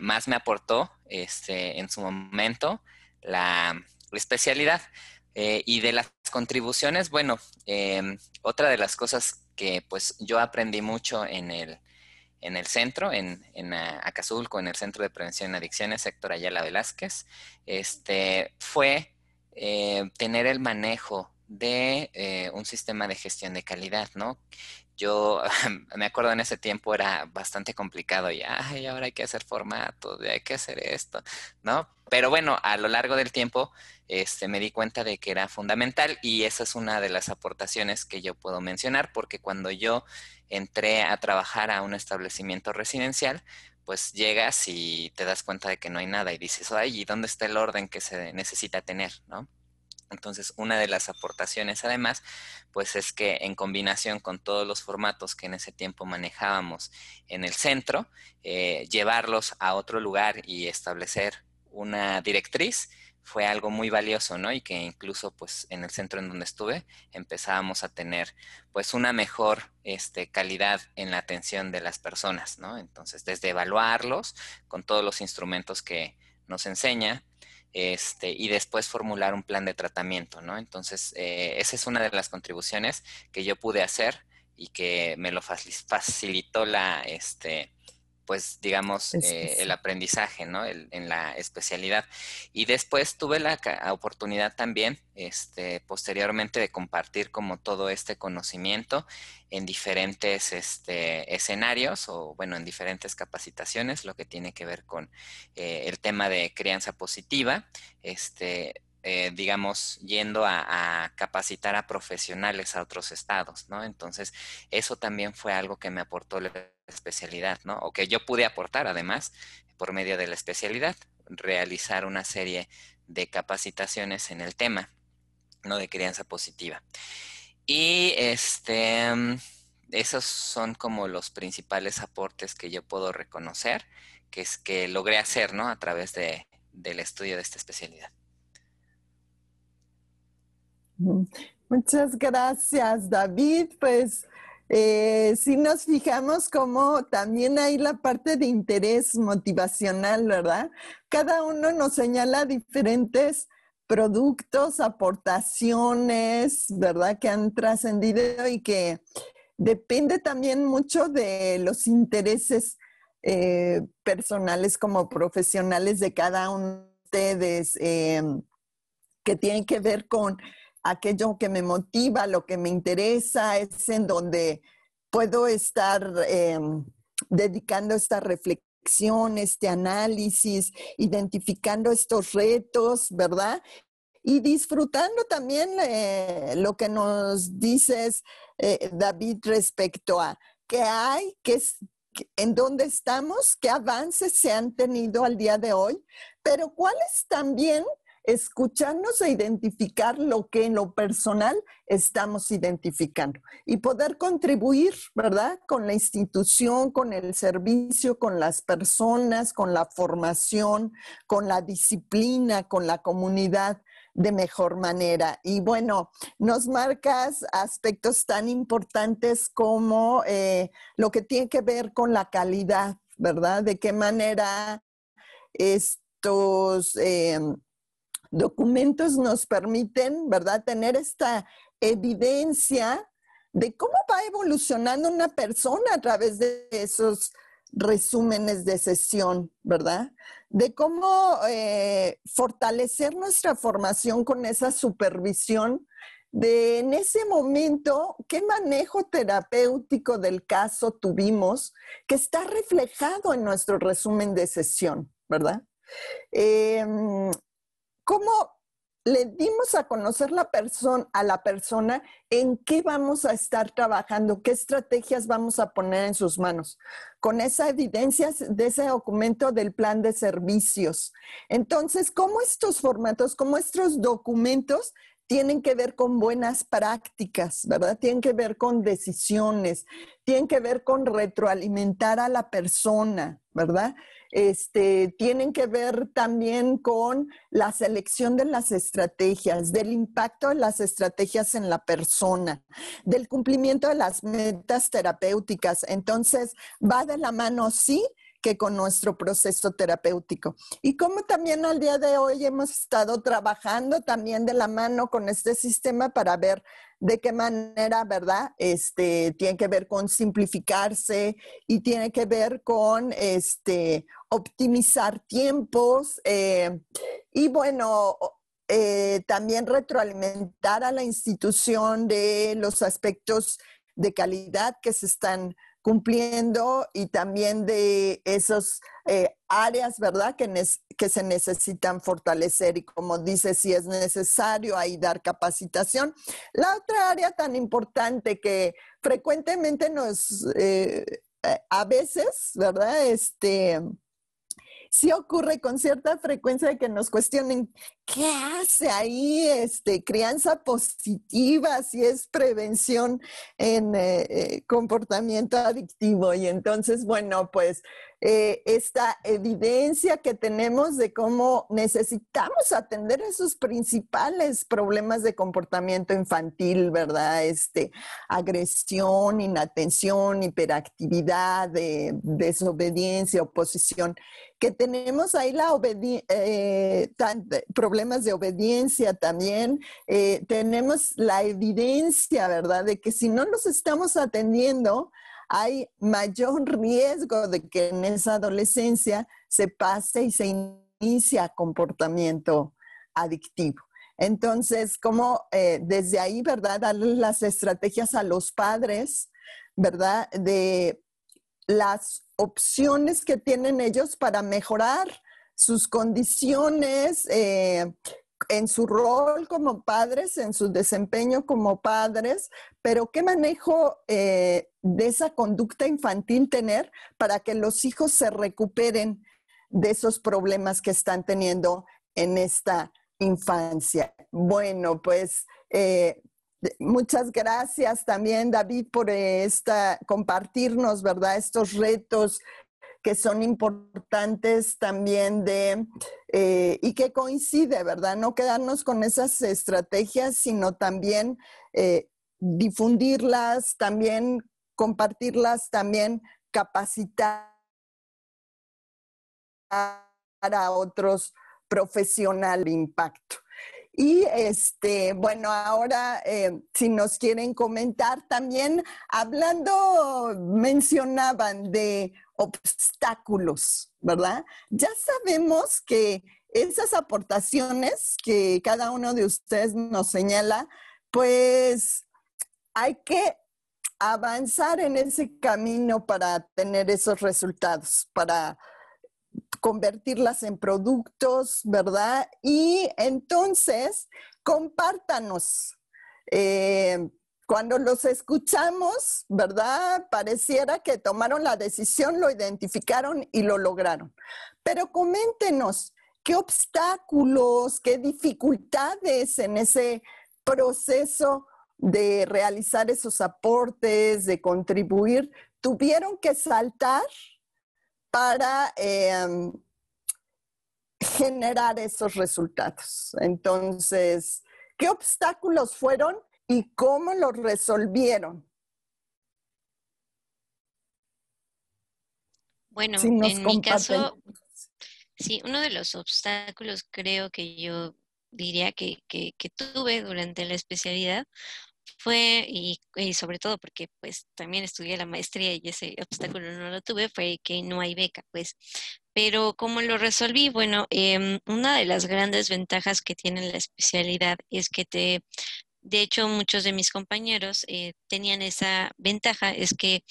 más me aportó este, en su momento la, especialidad. Eh, y de las contribuciones, bueno, em, otra de las cosas que pues yo aprendí mucho en el, en el centro, en, en Acazulco, en el Centro de Prevención de Adicciones, sector Ayala Velázquez, este, fue eh, tener el manejo de eh, un sistema de gestión de calidad, ¿no? yo me acuerdo en ese tiempo era bastante complicado y ahora hay que hacer formato, hay que hacer esto, ¿no? Pero bueno, a lo largo del tiempo este, me di cuenta de que era fundamental y esa es una de las aportaciones que yo puedo mencionar porque cuando yo entré a trabajar a un establecimiento residencial, pues llegas y te das cuenta de que no hay nada y dices, ay, ¿y dónde está el orden que se necesita tener, ¿no? Entonces, una de las aportaciones además, pues es que en combinación con todos los formatos que en ese tiempo manejábamos en el centro, eh, llevarlos a otro lugar y establecer una directriz fue algo muy valioso, ¿no? Y que incluso, pues, en el centro en donde estuve, empezábamos a tener, pues, una mejor este, calidad en la atención de las personas, ¿no? Entonces, desde evaluarlos con todos los instrumentos que nos enseña, este, y después formular un plan de tratamiento, ¿no? Entonces, eh, esa es una de las contribuciones que yo pude hacer y que me lo facilitó la, este, pues digamos, eh, el aprendizaje, ¿no? en la especialidad. Y después tuve la oportunidad también, este, posteriormente, de compartir como todo este conocimiento en diferentes este, escenarios o, bueno, en diferentes capacitaciones, lo que tiene que ver con eh, el tema de crianza positiva, este, eh, digamos, yendo a, capacitar a profesionales a otros estados, ¿no? Entonces, eso también fue algo que me aportó la especialidad, ¿no? O que yo pude aportar, además, por medio de la especialidad, realizar una serie de capacitaciones en el tema, ¿no? De crianza positiva. Y este, mm, esos son como los principales aportes que yo puedo reconocer, que es que logré hacer, ¿no? A través de, del estudio de esta especialidad. Muchas gracias, David. Pues eh, si nos fijamos como también hay la parte de interés motivacional, ¿verdad? Cada uno nos señala diferentes productos, aportaciones, ¿verdad? Que han trascendido y que depende también mucho de los intereses eh, personales como profesionales de cada uno de ustedes, eh, que tienen que ver con aquello que me motiva, lo que me interesa, es en donde puedo estar eh, dedicando esta reflexión, este análisis, identificando estos retos, ¿verdad? Y disfrutando también eh, lo que nos dices, eh, David, respecto a qué hay, qué, es, en dónde estamos, qué avances se han tenido al día de hoy, pero cuáles también escucharnos e identificar lo que en lo personal estamos identificando y poder contribuir, ¿verdad? Con la institución, con el servicio, con las personas, con la formación, con la disciplina, con la comunidad de mejor manera. Y bueno, nos marcas aspectos tan importantes como eh, lo que tiene que ver con la calidad, ¿verdad? De qué manera estos... Em, documentos nos permiten, ¿verdad?, tener esta evidencia de cómo va evolucionando una persona a través de esos resúmenes de sesión, ¿verdad? De cómo eh, fortalecer nuestra formación con esa supervisión de en ese momento qué manejo terapéutico del caso tuvimos que está reflejado en nuestro resumen de sesión, ¿verdad? Em, cómo le dimos a conocer la a la persona en qué vamos a estar trabajando, qué estrategias vamos a poner en sus manos, con esa evidencia de ese documento del plan de servicios. Entonces, ¿cómo estos formatos, cómo estos documentos tienen que ver con buenas prácticas, ¿verdad? Tienen que ver con decisiones, tienen que ver con retroalimentar a la persona, ¿verdad? Este, tienen que ver también con la selección de las estrategias, del impacto de las estrategias en la persona, del cumplimiento de las metas terapéuticas. Entonces, va de la mano, sí, que con nuestro proceso terapéutico. Y como también al día de hoy hemos estado trabajando también de la mano con este sistema para ver de qué manera, ¿verdad? Este, tiene que ver con simplificarse y tiene que ver con, este, optimizar tiempos eh, y bueno, eh, también retroalimentar a la institución de los aspectos de calidad que se están cumpliendo y también de esas eh, áreas, ¿verdad?, que, que se necesitan fortalecer y como dice, si es necesario ahí dar capacitación. La otra área tan importante que frecuentemente nos, a veces, ¿verdad?, este, sí ocurre con cierta frecuencia que nos cuestionen ¿qué hace ahí este, crianza positiva si es prevención en eh, eh, comportamiento adictivo? Y entonces, bueno, pues eh, esta evidencia que tenemos de cómo necesitamos atender esos principales problemas de comportamiento infantil, ¿verdad? Este, agresión, inatención, hiperactividad, desobediencia, oposición, que tenemos ahí la problemas de obediencia también, eh, tenemos la evidencia, ¿verdad?, de que si no nos estamos atendiendo, hay mayor riesgo de que en esa adolescencia se pase y se inicia comportamiento adictivo. Entonces, como eh, desde ahí, ¿verdad? Darles las estrategias a los padres, ¿verdad? De las opciones que tienen ellos para mejorar sus condiciones eh, en su rol como padres, en su desempeño como padres, pero qué manejo eh, de esa conducta infantil tener para que los hijos se recuperen de esos problemas que están teniendo en esta infancia. Bueno, pues eh, muchas gracias también, David, por esta compartirnos, ¿verdad? Estos retos que son importantes también de, eh, y que coincide, ¿verdad? No quedarnos con esas estrategias, sino también eh, difundirlas, también compartirlas, también capacitar a otros profesional impacto. Y este, bueno, ahora eh, si nos quieren comentar también, hablando, mencionaban de obstáculos, ¿verdad? Ya sabemos que esas aportaciones que cada uno de ustedes nos señala, pues hay que avanzar en ese camino para tener esos resultados, para convertirlas en productos, ¿verdad? Y entonces, compártanos. Eh, cuando los escuchamos, ¿verdad? Pareciera que tomaron la decisión, lo identificaron y lo lograron. Pero coméntenos, ¿qué obstáculos, qué dificultades en ese proceso de realizar esos aportes, de contribuir, tuvieron que saltar para em, generar esos resultados. Entonces, ¿qué obstáculos fueron ¿Y cómo lo resolvieron? Bueno, en mi caso, sí, uno de los obstáculos creo que yo diría que, tuve durante la especialidad fue, y, sobre todo porque pues también estudié la maestría y ese obstáculo no lo tuve, fue que no hay beca, pues. Pero ¿cómo lo resolví, bueno, em, una de las grandes ventajas que tiene la especialidad es que te de hecho, muchos de mis compañeros eh, tenían esa ventaja, es que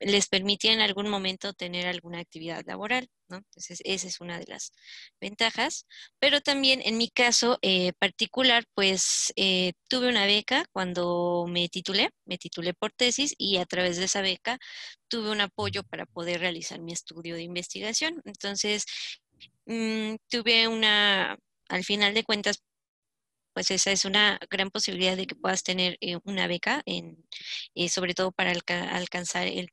les permitía en algún momento tener alguna actividad laboral, ¿no? Entonces, esa es una de las ventajas. Pero también en mi caso eh, particular, pues eh, tuve una beca cuando me titulé, me titulé por tesis y a través de esa beca tuve un apoyo para poder realizar mi estudio de investigación. Entonces, mm, tuve una, al final de cuentas, pues esa es una gran posibilidad de que puedas tener eh, una beca, en, eh, sobre todo para alcanzar el,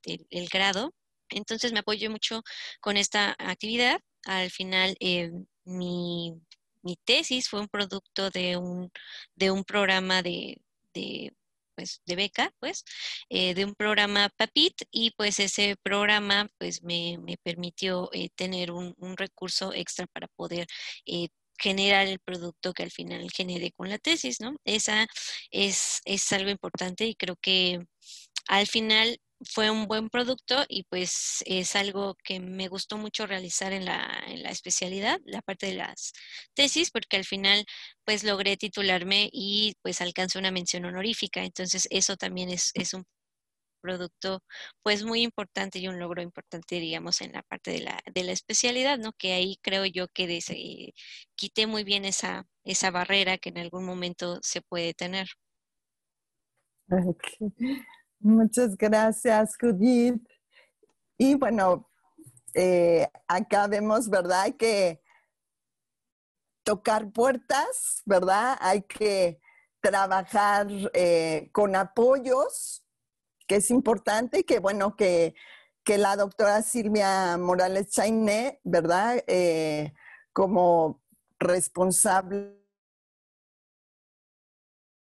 grado. Entonces me apoyé mucho con esta actividad. Al final, eh, mi, tesis fue un producto de un, programa de, pues, beca, pues, de un programa PAPIT y pues ese programa pues, me, permitió tener un, recurso extra para poder generar el producto que al final generé con la tesis, ¿no? Esa es, algo importante y creo que al final fue un buen producto y pues es algo que me gustó mucho realizar en la, especialidad, la parte de las tesis, porque al final pues logré titularme y pues alcanzó una mención honorífica. Entonces eso también es, es un producto pues muy importante y un logro importante, digamos, en la parte de la, especialidad, ¿no? Que ahí creo yo que eh, quité muy bien esa, barrera que en algún momento se puede tener. Muchas gracias, Judith. Y bueno, eh, acá vemos, ¿verdad? Que tocar puertas, ¿verdad? Hay que trabajar eh, con apoyos que es importante que bueno que, la doctora Silvia Morales Chainé, ¿verdad? Eh, como responsable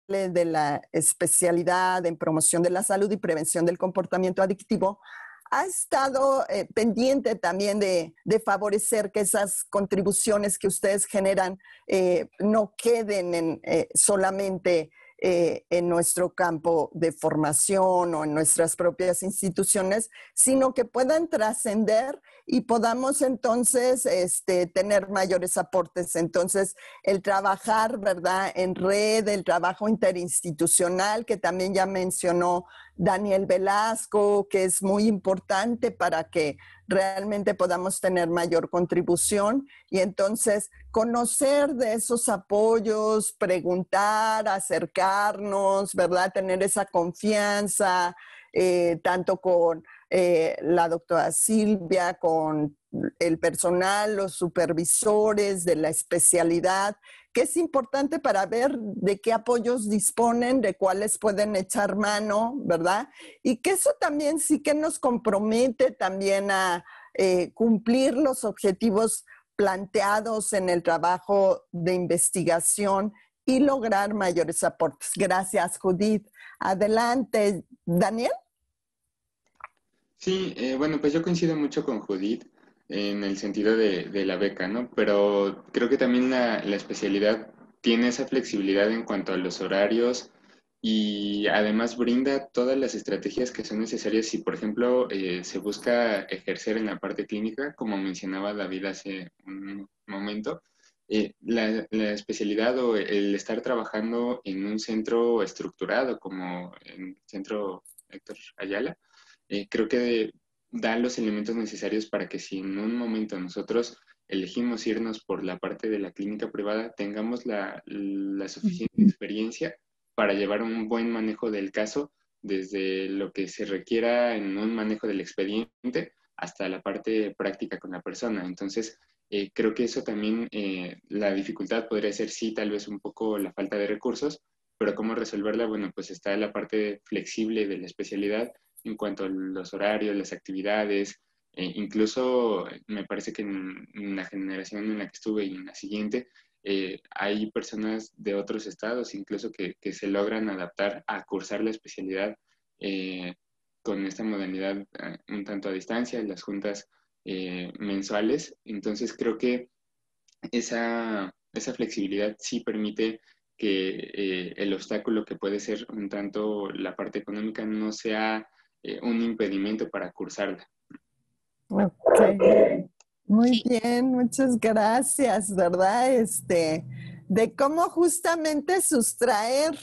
de la especialidad en promoción de la salud y prevención del comportamiento adictivo, ha estado eh, pendiente también de, favorecer que esas contribuciones que ustedes generan eh, no queden en, solamente eh, en nuestro campo de formación o en nuestras propias instituciones, sino que puedan trascender y podamos entonces este, tener mayores aportes. Entonces, el trabajar, ¿verdad?, en red, el trabajo interinstitucional, que también ya mencionó Daniel Velasco, que es muy importante para que realmente podamos tener mayor contribución y entonces conocer de esos apoyos, preguntar, acercarnos, ¿verdad? Tener esa confianza, eh, tanto con eh, la doctora Silvia, con el personal, los supervisores de la especialidad, que es importante para ver de qué apoyos disponen, de cuáles pueden echar mano, ¿verdad? Y que eso también sí que nos compromete también a eh, cumplir los objetivos planteados en el trabajo de investigación y lograr mayores aportes. Gracias, Judith. Adelante, Daniel. Sí, eh, bueno, pues yo coincido mucho con Judith en el sentido de, la beca, ¿no? Pero creo que también la, especialidad tiene esa flexibilidad en cuanto a los horarios y además brinda todas las estrategias que son necesarias si, por ejemplo, eh, se busca ejercer en la parte clínica, como mencionaba David hace un momento, eh, la, especialidad o el estar trabajando en un centro estructurado como el centro Héctor Ayala, eh, creo que da los elementos necesarios para que si en un momento nosotros elegimos irnos por la parte de la clínica privada, tengamos la, la suficiente experiencia para llevar un buen manejo del caso desde lo que se requiera en un manejo del expediente hasta la parte práctica con la persona. Entonces, eh, creo que eso también, eh, la dificultad podría ser, sí, tal vez un poco la falta de recursos, pero cómo resolverla, bueno, pues está la parte flexible de la especialidad en cuanto a los horarios, las actividades, eh, incluso me parece que en, la generación en la que estuve y en la siguiente, hay personas de otros estados incluso que, que, se logran adaptar a cursar la especialidad con esta modalidad un tanto a distancia, las juntas eh, mensuales. Entonces creo que esa, flexibilidad sí permite que eh, el obstáculo que puede ser un tanto la parte económica no sea eh, un impedimento para cursarla. Muy bien, muchas gracias, ¿verdad? Este, de cómo justamente sustraer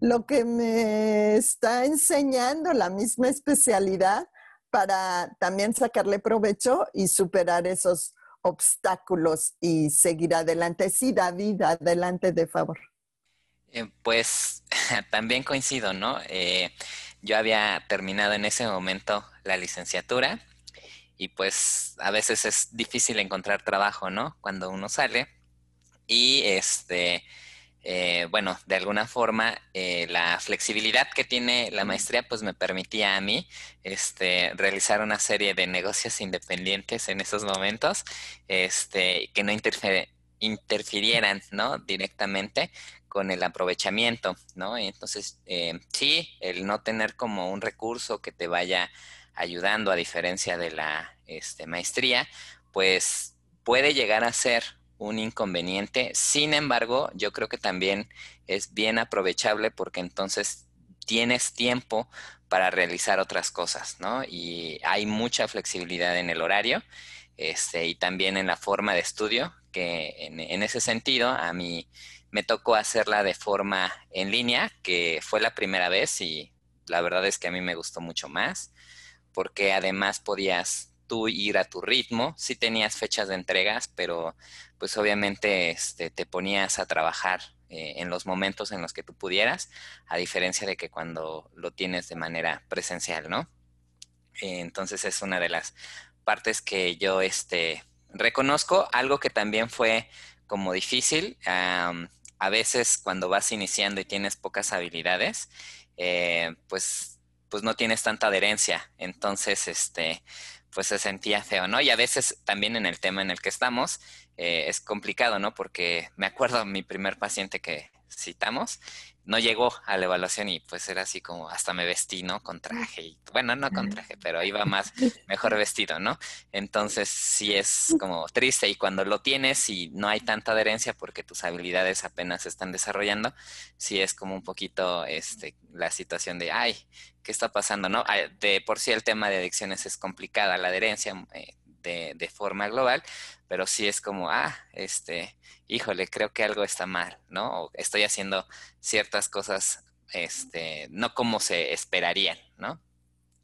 lo que me está enseñando la misma especialidad para también sacarle provecho y superar esos obstáculos y seguir adelante. Sí, David, adelante de favor. Eh, pues también coincido, ¿no? Eh, yo había terminado en ese momento la licenciatura y pues a veces es difícil encontrar trabajo, ¿no? Cuando uno sale y este eh, bueno, de alguna forma, eh, la flexibilidad que tiene la maestría, pues me permitía a mí este, realizar una serie de negocios independientes en esos momentos, este, que no interfirieran, ¿no? Directamente con el aprovechamiento, ¿no? Entonces, eh, sí, el no tener como un recurso que te vaya ayudando, a diferencia de la este, maestría, pues puede llegar a ser un inconveniente. Sin embargo, yo creo que también es bien aprovechable porque entonces tienes tiempo para realizar otras cosas, ¿no? Y hay mucha flexibilidad en el horario este, y también en la forma de estudio, que en, en ese sentido a mí me tocó hacerla de forma en línea, que fue la primera vez y la verdad es que a mí me gustó mucho más, porque además podías tú ir a tu ritmo. Sí tenías fechas de entregas, pero pues obviamente este, te ponías a trabajar eh, en los momentos en los que tú pudieras, a diferencia de que cuando lo tienes de manera presencial, ¿no? entonces es una de las partes que yo este, reconozco. Algo que también fue como difícil, a veces cuando vas iniciando y tienes pocas habilidades, eh, pues, pues no tienes tanta adherencia. Entonces, este, pues se sentía feo, ¿no? Y a veces también en el tema en el que estamos eh, es complicado, ¿no? Porque me acuerdo mi primer paciente que citamos no llegó a la evaluación y pues era así como hasta me vestí, ¿no? Con traje. Y, bueno, no con traje, pero iba más mejor vestido, ¿no? Entonces sí es como triste y cuando lo tienes y no hay tanta adherencia porque tus habilidades apenas se están desarrollando, sí es como un poquito este, la situación de, ay, ¿qué está pasando? ¿No? Ah, de por sí el tema de adicciones es complicada, la adherencia eh, de, forma global, pero sí es como, ah, este, híjole, creo que algo está mal, ¿no? estoy haciendo ciertas cosas, este, no como se esperarían, ¿no?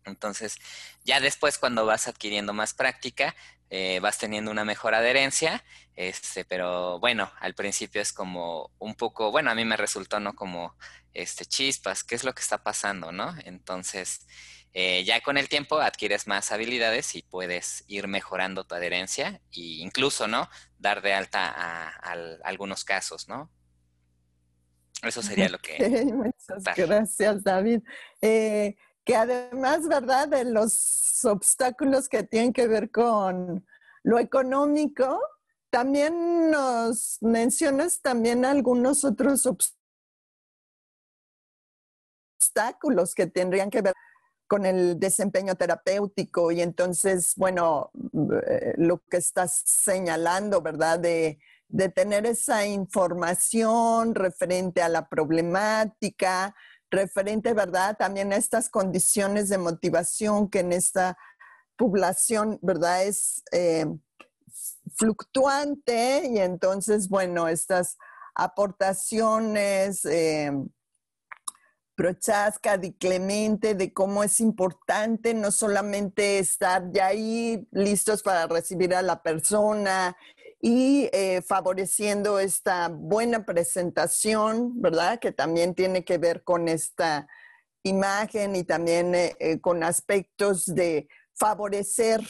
Entonces, ya después cuando vas adquiriendo más práctica, eh, vas teniendo una mejor adherencia, este, pero bueno, al principio es como un poco, bueno, a mí me resultó, ¿no? Como, este, chispas, ¿qué es lo que está pasando, ¿no? Entonces, eh, ya con el tiempo adquieres más habilidades y puedes ir mejorando tu adherencia e incluso, ¿no? Dar de alta a, algunos casos, ¿no? Eso sería lo que... muchas gracias, David. Eh, que además, ¿verdad? De los obstáculos que tienen que ver con lo económico, también nos mencionas también algunos otros obstáculos que tendrían que ver con el desempeño terapéutico y entonces, bueno, eh, lo que estás señalando, ¿verdad? De, tener esa información referente a la problemática, referente, ¿verdad? También a estas condiciones de motivación que en esta población, ¿verdad? Es eh, fluctuante y entonces, bueno, estas aportaciones, eh, Prochaska, de Clemente, de cómo es importante no solamente estar ya ahí listos para recibir a la persona y eh, favoreciendo esta buena presentación, ¿verdad? Que también tiene que ver con esta imagen y también eh, eh, con aspectos de favorecer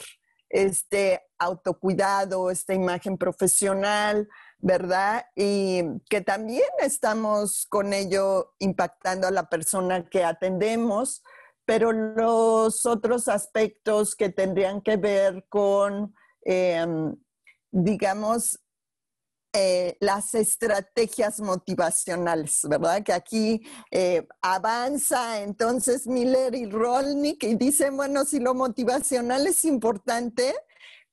este autocuidado, esta imagen profesional, ¿verdad? Y que también estamos con ello impactando a la persona que atendemos, pero los otros aspectos que tendrían que ver con, em, digamos, eh, las estrategias motivacionales, ¿verdad? Que aquí eh, avanza entonces Miller y Rolnik y dicen, bueno, si lo motivacional es importante,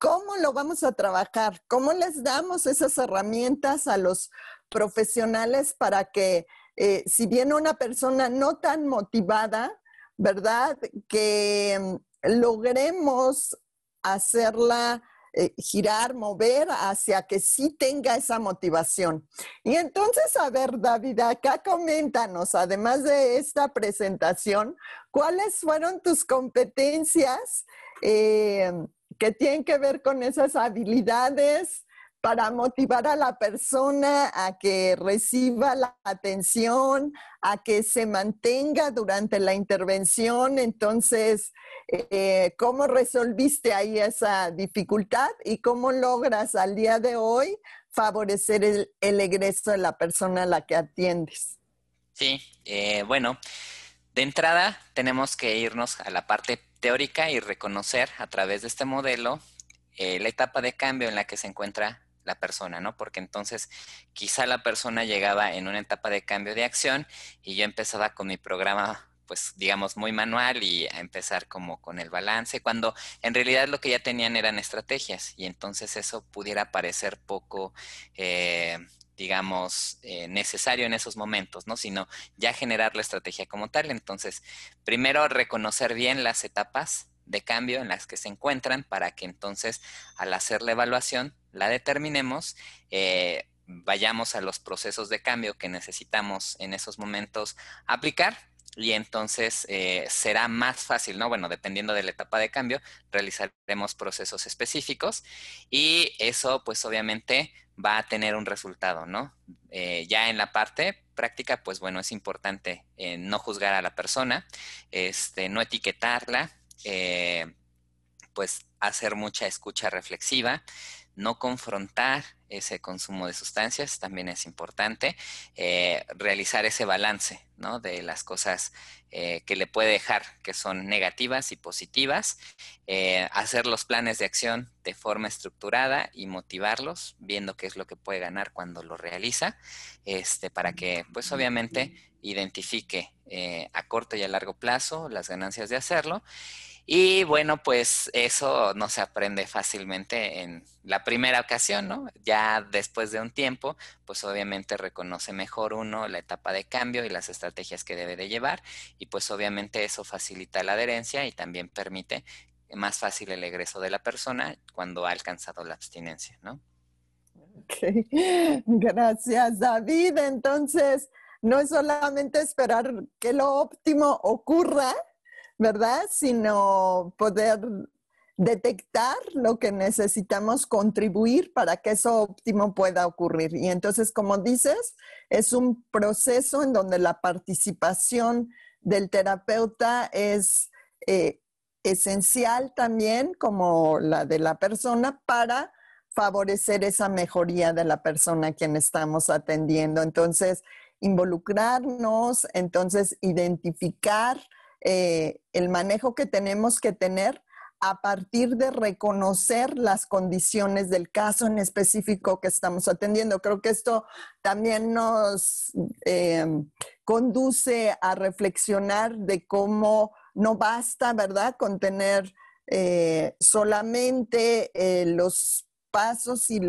¿Cómo lo vamos a trabajar? ¿Cómo les damos esas herramientas a los profesionales para que eh, si viene una persona no tan motivada, ¿verdad? Que mm, logremos hacerla eh, girar, mover hacia que sí tenga esa motivación. Y entonces, a ver, David, acá coméntanos, además de esta presentación, ¿cuáles fueron tus competencias eh, que tienen que ver con esas habilidades para motivar a la persona a que reciba la atención, a que se mantenga durante la intervención. Entonces, eh, ¿cómo resolviste ahí esa dificultad y cómo logras al día de hoy favorecer el, egreso de la persona a la que atiendes? Sí, eh, bueno, de entrada tenemos que irnos a la parte teórica y reconocer a través de este modelo eh, la etapa de cambio en la que se encuentra la persona, ¿no? Porque entonces quizá la persona llegaba en una etapa de cambio de acción y yo empezaba con mi programa pues digamos muy manual y a empezar como con el balance, cuando en realidad lo que ya tenían eran estrategias y entonces eso pudiera parecer poco eh, digamos, eh, necesario en esos momentos, ¿no? Sino ya generar la estrategia como tal. Entonces, primero reconocer bien las etapas de cambio en las que se encuentran para que entonces al hacer la evaluación la determinemos, eh, vayamos a los procesos de cambio que necesitamos en esos momentos aplicar y entonces eh, será más fácil, ¿no? Bueno, dependiendo de la etapa de cambio, realizaremos procesos específicos y eso pues obviamente va a tener un resultado, ¿no? Eh, ya en la parte práctica, pues bueno, es importante eh, no juzgar a la persona, este, no etiquetarla, eh, pues hacer mucha escucha reflexiva, no confrontar, ese consumo de sustancias también es importante. Eh, realizar ese balance de las cosas eh, que le puede dejar, que son negativas y positivas. Eh, hacer los planes de acción de forma estructurada y motivarlos, viendo qué es lo que puede ganar cuando lo realiza, este, para que pues obviamente identifique a corto y a largo plazo las ganancias de hacerlo y bueno, pues eso no se aprende fácilmente en la primera ocasión, ¿no? Ya después de un tiempo, pues obviamente reconoce mejor uno la etapa de cambio y las estrategias que debe de llevar y pues obviamente eso facilita la adherencia y también permite más fácil el egreso de la persona cuando ha alcanzado la abstinencia, ¿no? Ok, gracias David. Entonces, no es solamente esperar que lo óptimo ocurra, ¿verdad? Sino poder detectar lo que necesitamos contribuir para que eso óptimo pueda ocurrir. Y entonces, como dices, es un proceso en donde la participación del terapeuta es eh, esencial también, como la de la persona, para favorecer esa mejoría de la persona a quien estamos atendiendo. Entonces, involucrarnos, entonces identificar eh, el manejo que tenemos que tener a partir de reconocer las condiciones del caso en específico que estamos atendiendo. Creo que esto también nos eh, conduce a reflexionar de cómo no basta, ¿verdad?, con tener eh, solamente los pasos y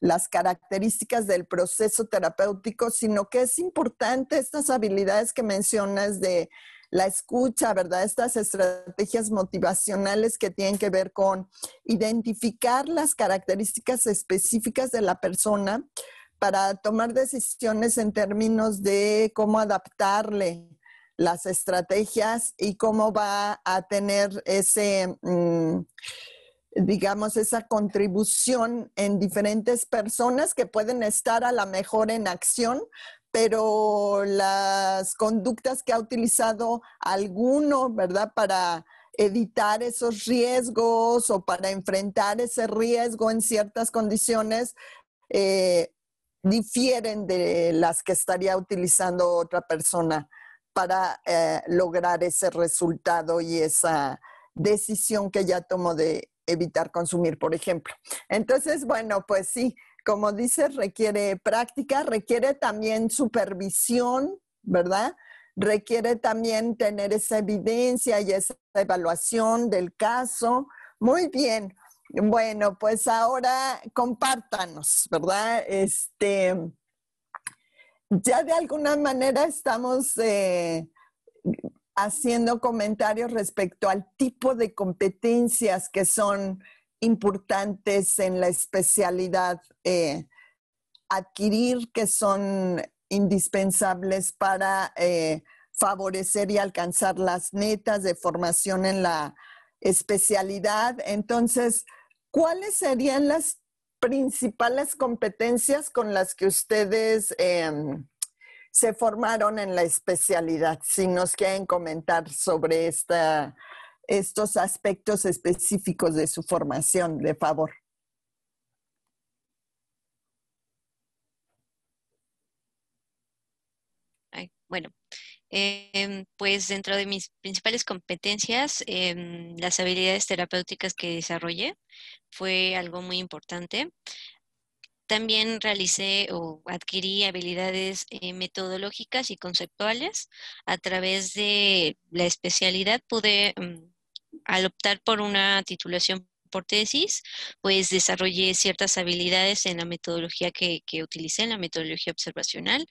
las características del proceso terapéutico, sino que es importante estas habilidades que mencionas de la escucha, ¿verdad? Estas estrategias motivacionales que tienen que ver con identificar las características específicas de la persona para tomar decisiones en términos de cómo adaptarle las estrategias y cómo va a tener ese, mm, digamos, esa contribución en diferentes personas que pueden estar a la mejor en acción, pero las conductas que ha utilizado alguno, ¿verdad? Para evitar esos riesgos o para enfrentar ese riesgo en ciertas condiciones, eh, difieren de las que estaría utilizando otra persona para eh, lograr ese resultado y esa decisión que ya tomó de evitar consumir, por ejemplo. Entonces, bueno, pues sí, como dices, requiere práctica, requiere también supervisión, ¿verdad? Requiere también tener esa evidencia y esa evaluación del caso. Muy bien. Bueno, pues ahora compártanos, ¿verdad? Este, ya de alguna manera estamos eh, haciendo comentarios respecto al tipo de competencias que son importantes en la especialidad eh, adquirir, que son indispensables para eh, favorecer y alcanzar las metas de formación en la especialidad. Entonces, ¿cuáles serían las principales competencias con las que ustedes em, se formaron en la especialidad? Si nos quieren comentar sobre esta estos aspectos específicos de su formación, de favor. bueno, em, pues dentro de mis principales competencias, em, las habilidades terapéuticas que desarrollé fue algo muy importante. También realicé o adquirí habilidades eh, metodológicas y conceptuales. A través de la especialidad pude mm, al optar por una titulación por tesis, pues desarrollé ciertas habilidades en la metodología que, que utilicé, en la metodología observacional.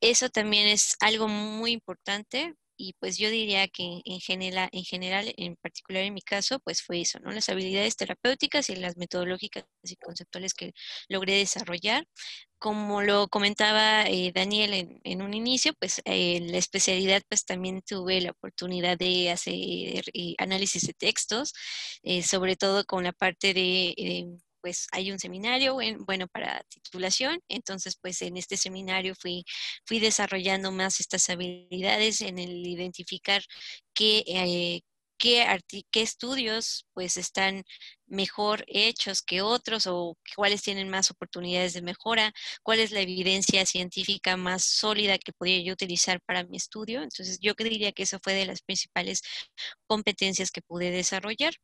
Eso también es algo muy importante y pues yo diría que en general, en particular en mi caso, pues fue eso, ¿no? Las habilidades terapéuticas y las metodológicas y conceptuales que logré desarrollar. Como lo comentaba eh, Daniel en, un inicio, pues eh, en la especialidad, pues también tuve la oportunidad de hacer eh, análisis de textos, sobre todo con la parte de pues hay un seminario, en, bueno, para titulación, entonces pues en este seminario fui, fui desarrollando más estas habilidades en el identificar qué, eh, qué, estudios pues están mejor hechos que otros o cuáles tienen más oportunidades de mejora, cuál es la evidencia científica más sólida que podría yo utilizar para mi estudio. Entonces yo diría que eso fue de las principales competencias que pude desarrollar.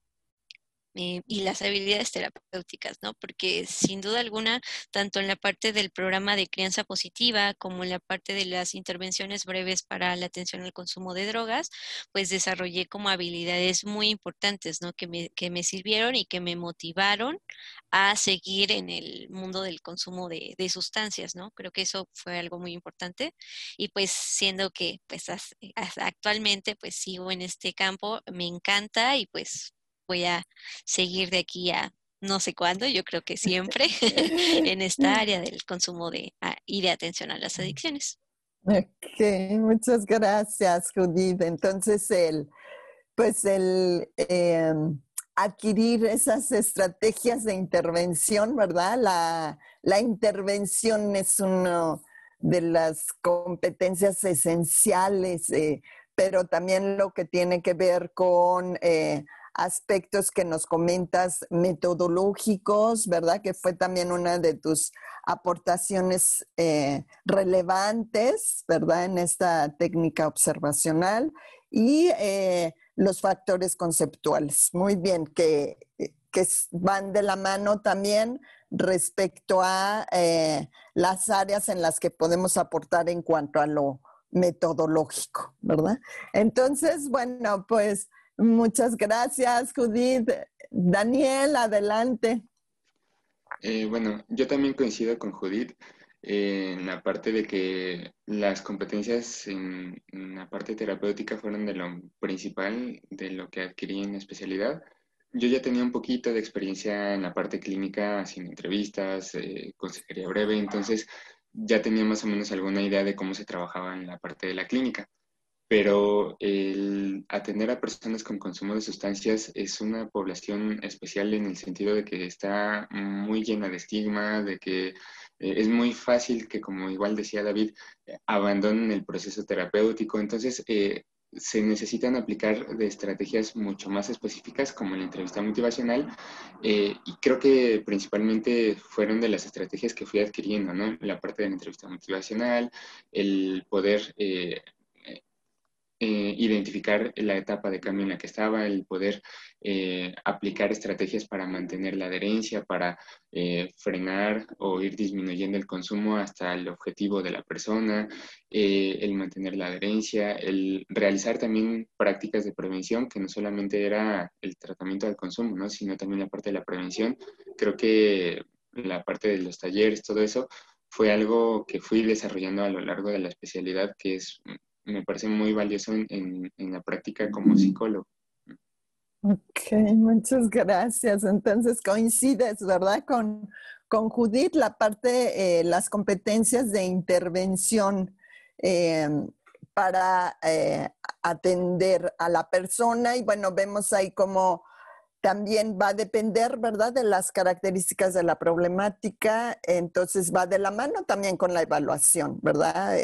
Eh, y las habilidades terapéuticas, ¿no? Porque sin duda alguna, tanto en la parte del programa de crianza positiva como en la parte de las intervenciones breves para la atención al consumo de drogas, pues desarrollé como habilidades muy importantes, ¿no? Que me, que me sirvieron y que me motivaron a seguir en el mundo del consumo de, de sustancias, ¿no? Creo que eso fue algo muy importante y pues siendo que pues actualmente pues sigo en este campo, me encanta y pues voy a seguir de aquí a no sé cuándo, yo creo que siempre en esta área del consumo de ah, y de atención a las adicciones. Ok, muchas gracias, Judith. Entonces, el, pues el em, adquirir esas estrategias de intervención, ¿verdad? La, intervención es uno de las competencias esenciales, eh, pero también lo que tiene que ver con eh, aspectos que nos comentas metodológicos, ¿verdad? Que fue también una de tus aportaciones eh, relevantes, ¿verdad? En esta técnica observacional y eh, los factores conceptuales. Muy bien, que, van de la mano también respecto a eh, las áreas en las que podemos aportar en cuanto a lo metodológico, ¿verdad? Entonces, bueno, pues Muchas gracias, Judith. Daniel, adelante. Eh, bueno, yo también coincido con Judith eh, en la parte de que las competencias en, la parte terapéutica fueron de lo principal de lo que adquirí en especialidad. Yo ya tenía un poquito de experiencia en la parte clínica, haciendo entrevistas, eh, consejería breve, entonces ya tenía más o menos alguna idea de cómo se trabajaba en la parte de la clínica pero el atender a personas con consumo de sustancias es una población especial en el sentido de que está muy llena de estigma, de que eh, es muy fácil que, como igual decía David, eh, abandonen el proceso terapéutico. Entonces, eh, se necesitan aplicar de estrategias mucho más específicas como la entrevista motivacional y creo que principalmente fueron de las estrategias que fui adquiriendo, ¿no? La parte de la entrevista motivacional, el poder eh, eh, identificar la etapa de cambio en la que estaba, el poder eh, aplicar estrategias para mantener la adherencia, para eh, frenar o ir disminuyendo el consumo hasta el objetivo de la persona, el mantener la adherencia, el realizar también prácticas de prevención, que no solamente era el tratamiento del consumo, ¿no? sino también la parte de la prevención. Creo que la parte de los talleres, todo eso, fue algo que fui desarrollando a lo largo de la especialidad, que es me parece muy valioso en, la práctica como psicólogo. Ok, muchas gracias. Entonces coincides, ¿verdad? Con, con Judith, la parte, eh, las competencias de intervención eh, para eh, atender a la persona y bueno, vemos ahí como también va a depender, ¿verdad?, de las características de la problemática, entonces va de la mano también con la evaluación, ¿verdad?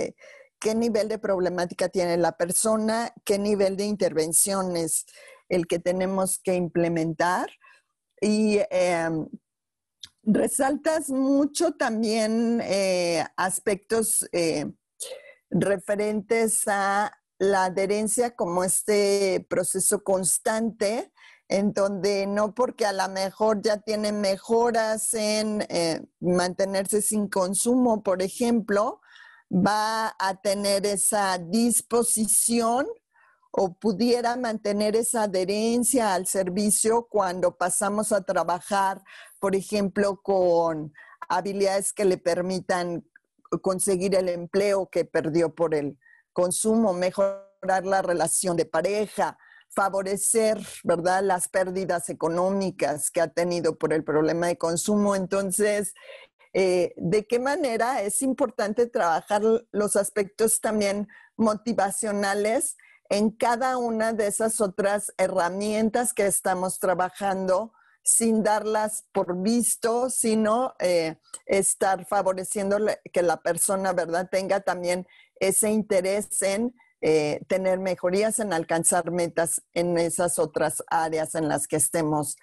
qué nivel de problemática tiene la persona, qué nivel de intervención es el que tenemos que implementar. Y em, resaltas mucho también eh, aspectos eh, referentes a la adherencia como este proceso constante en donde no porque a lo mejor ya tienen mejoras en eh, mantenerse sin consumo, por ejemplo, va a tener esa disposición o pudiera mantener esa adherencia al servicio cuando pasamos a trabajar, por ejemplo, con habilidades que le permitan conseguir el empleo que perdió por el consumo, mejorar la relación de pareja, favorecer, ¿verdad?, las pérdidas económicas que ha tenido por el problema de consumo. Entonces, eh, de qué manera es importante trabajar los aspectos también motivacionales en cada una de esas otras herramientas que estamos trabajando sin darlas por visto, sino eh, estar favoreciendo que la persona, ¿verdad?, tenga también ese interés en eh, tener mejorías, en alcanzar metas en esas otras áreas en las que estemos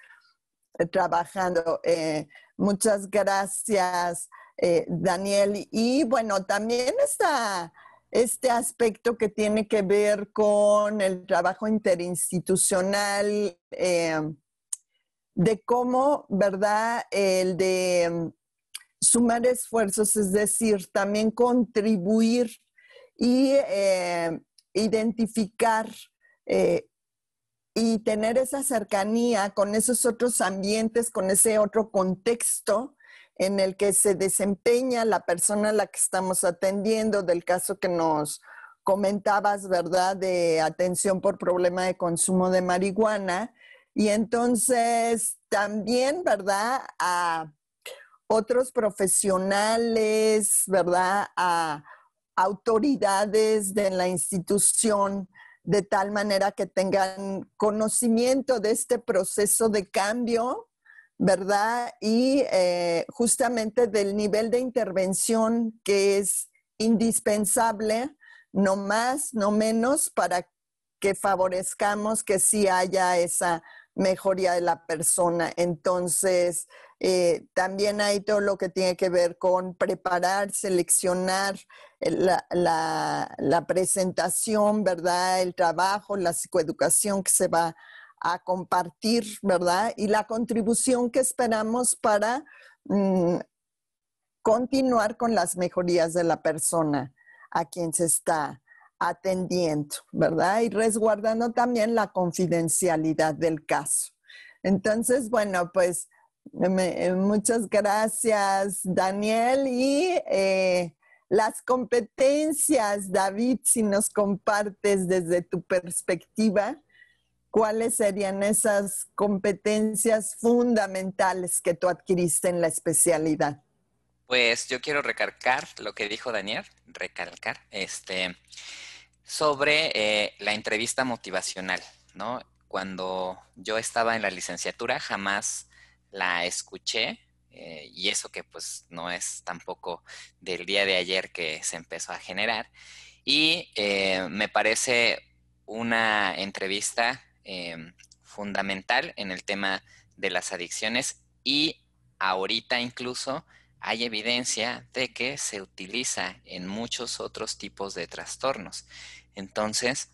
trabajando. Muchas gracias, eh, Daniel. Y bueno, también está este aspecto que tiene que ver con el trabajo interinstitucional, eh, de cómo, ¿verdad? El de sumar esfuerzos, es decir, también contribuir y eh, identificar y tener esa cercanía con esos otros ambientes, con ese otro contexto en el que se desempeña la persona a la que estamos atendiendo, del caso que nos comentabas, ¿verdad?, de atención por problema de consumo de marihuana. Y entonces también, ¿verdad?, a otros profesionales, ¿verdad?, a autoridades de la institución de tal manera que tengan conocimiento de este proceso de cambio, ¿verdad? Y eh, justamente del nivel de intervención que es indispensable, no más, no menos, para que favorezcamos que sí haya esa mejoría de la persona. Entonces, eh, también hay todo lo que tiene que ver con preparar, seleccionar eh, la, presentación, ¿verdad? El trabajo, la psicoeducación que se va a compartir, ¿verdad? Y la contribución que esperamos para mm, continuar con las mejorías de la persona a quien se está atendiendo, ¿verdad? Y resguardando también la confidencialidad del caso. Entonces, bueno, pues eh, muchas gracias, Daniel. Y eh, las competencias, David, si nos compartes desde tu perspectiva, ¿cuáles serían esas competencias fundamentales que tú adquiriste en la especialidad? Pues yo quiero recalcar lo que dijo Daniel, recalcar, este, sobre eh, la entrevista motivacional, ¿no? Cuando yo estaba en la licenciatura, jamás la escuché eh, y eso que pues no es tampoco del día de ayer que se empezó a generar. Y eh, me parece una entrevista eh, fundamental en el tema de las adicciones y ahorita incluso hay evidencia de que se utiliza en muchos otros tipos de trastornos. Entonces,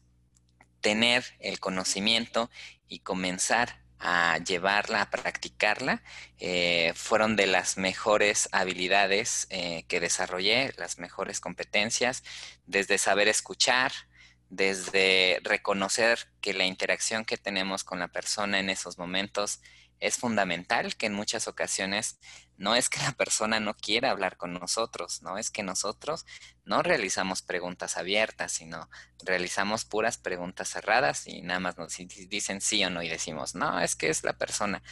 tener el conocimiento y comenzar a llevarla, a practicarla, eh, fueron de las mejores habilidades eh, que desarrollé, las mejores competencias, desde saber escuchar, desde reconocer que la interacción que tenemos con la persona en esos momentos es fundamental que en muchas ocasiones no es que la persona no quiera hablar con nosotros, no es que nosotros no realizamos preguntas abiertas, sino realizamos puras preguntas cerradas y nada más nos dicen sí o no y decimos, no, es que es la persona.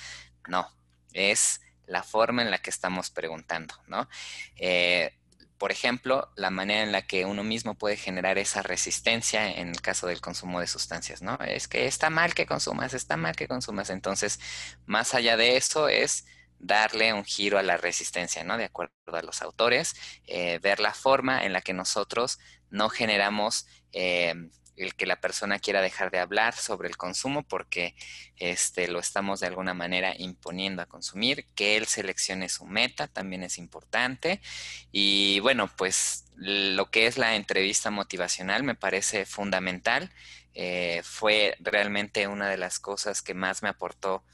No, es la forma en la que estamos preguntando, ¿no? Eh, por ejemplo, la manera en la que uno mismo puede generar esa resistencia en el caso del consumo de sustancias, ¿no? Es que está mal que consumas, está mal que consumas. Entonces, más allá de eso es darle un giro a la resistencia, ¿no? De acuerdo a los autores, eh, ver la forma en la que nosotros no generamos eh, el que la persona quiera dejar de hablar sobre el consumo porque este, lo estamos de alguna manera imponiendo a consumir, que él seleccione su meta también es importante y bueno, pues lo que es la entrevista motivacional me parece fundamental. Eh, fue realmente una de las cosas que más me aportó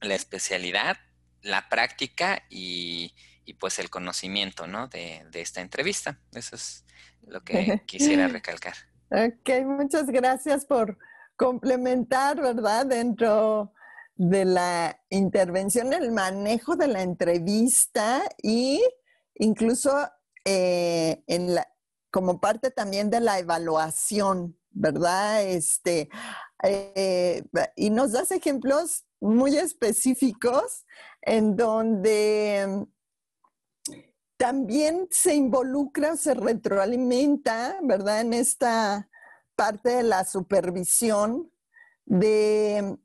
la especialidad, la práctica y, pues el conocimiento ¿no? de esta entrevista. Eso es lo que quisiera recalcar. Ok, muchas gracias por complementar, ¿verdad? Dentro de la intervención, el manejo de la entrevista e incluso eh, en la, como parte también de la evaluación, ¿verdad? Este, eh, y nos das ejemplos muy específicos en donde también se involucra, se retroalimenta, ¿verdad? En esta parte de la supervisión de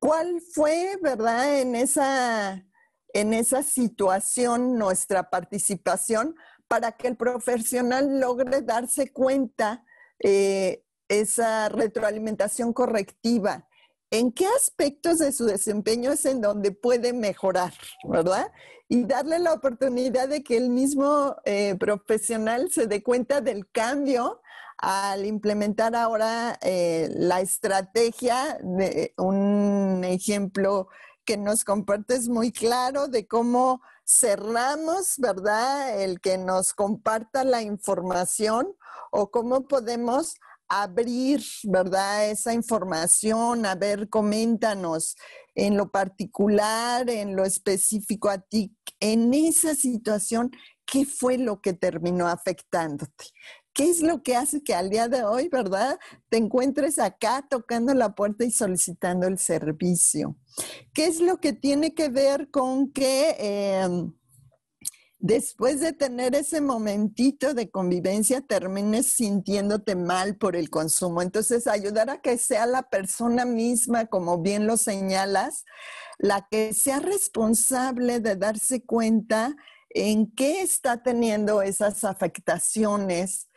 cuál fue, ¿verdad? En esa, en esa situación nuestra participación para que el profesional logre darse cuenta eh, esa retroalimentación correctiva en qué aspectos de su desempeño es en donde puede mejorar, ¿verdad? Y darle la oportunidad de que el mismo eh, profesional se dé cuenta del cambio al implementar ahora eh, la estrategia de un ejemplo que nos comparte es muy claro de cómo cerramos, ¿verdad? El que nos comparta la información o cómo podemos abrir, ¿verdad? Esa información, a ver, coméntanos en lo particular, en lo específico a ti, en esa situación, ¿qué fue lo que terminó afectándote? ¿Qué es lo que hace que al día de hoy, ¿verdad? Te encuentres acá tocando la puerta y solicitando el servicio. ¿Qué es lo que tiene que ver con que... Em, después de tener ese momentito de convivencia, termines sintiéndote mal por el consumo. Entonces, ayudar a que sea la persona misma, como bien lo señalas, la que sea responsable de darse cuenta en qué está teniendo esas afectaciones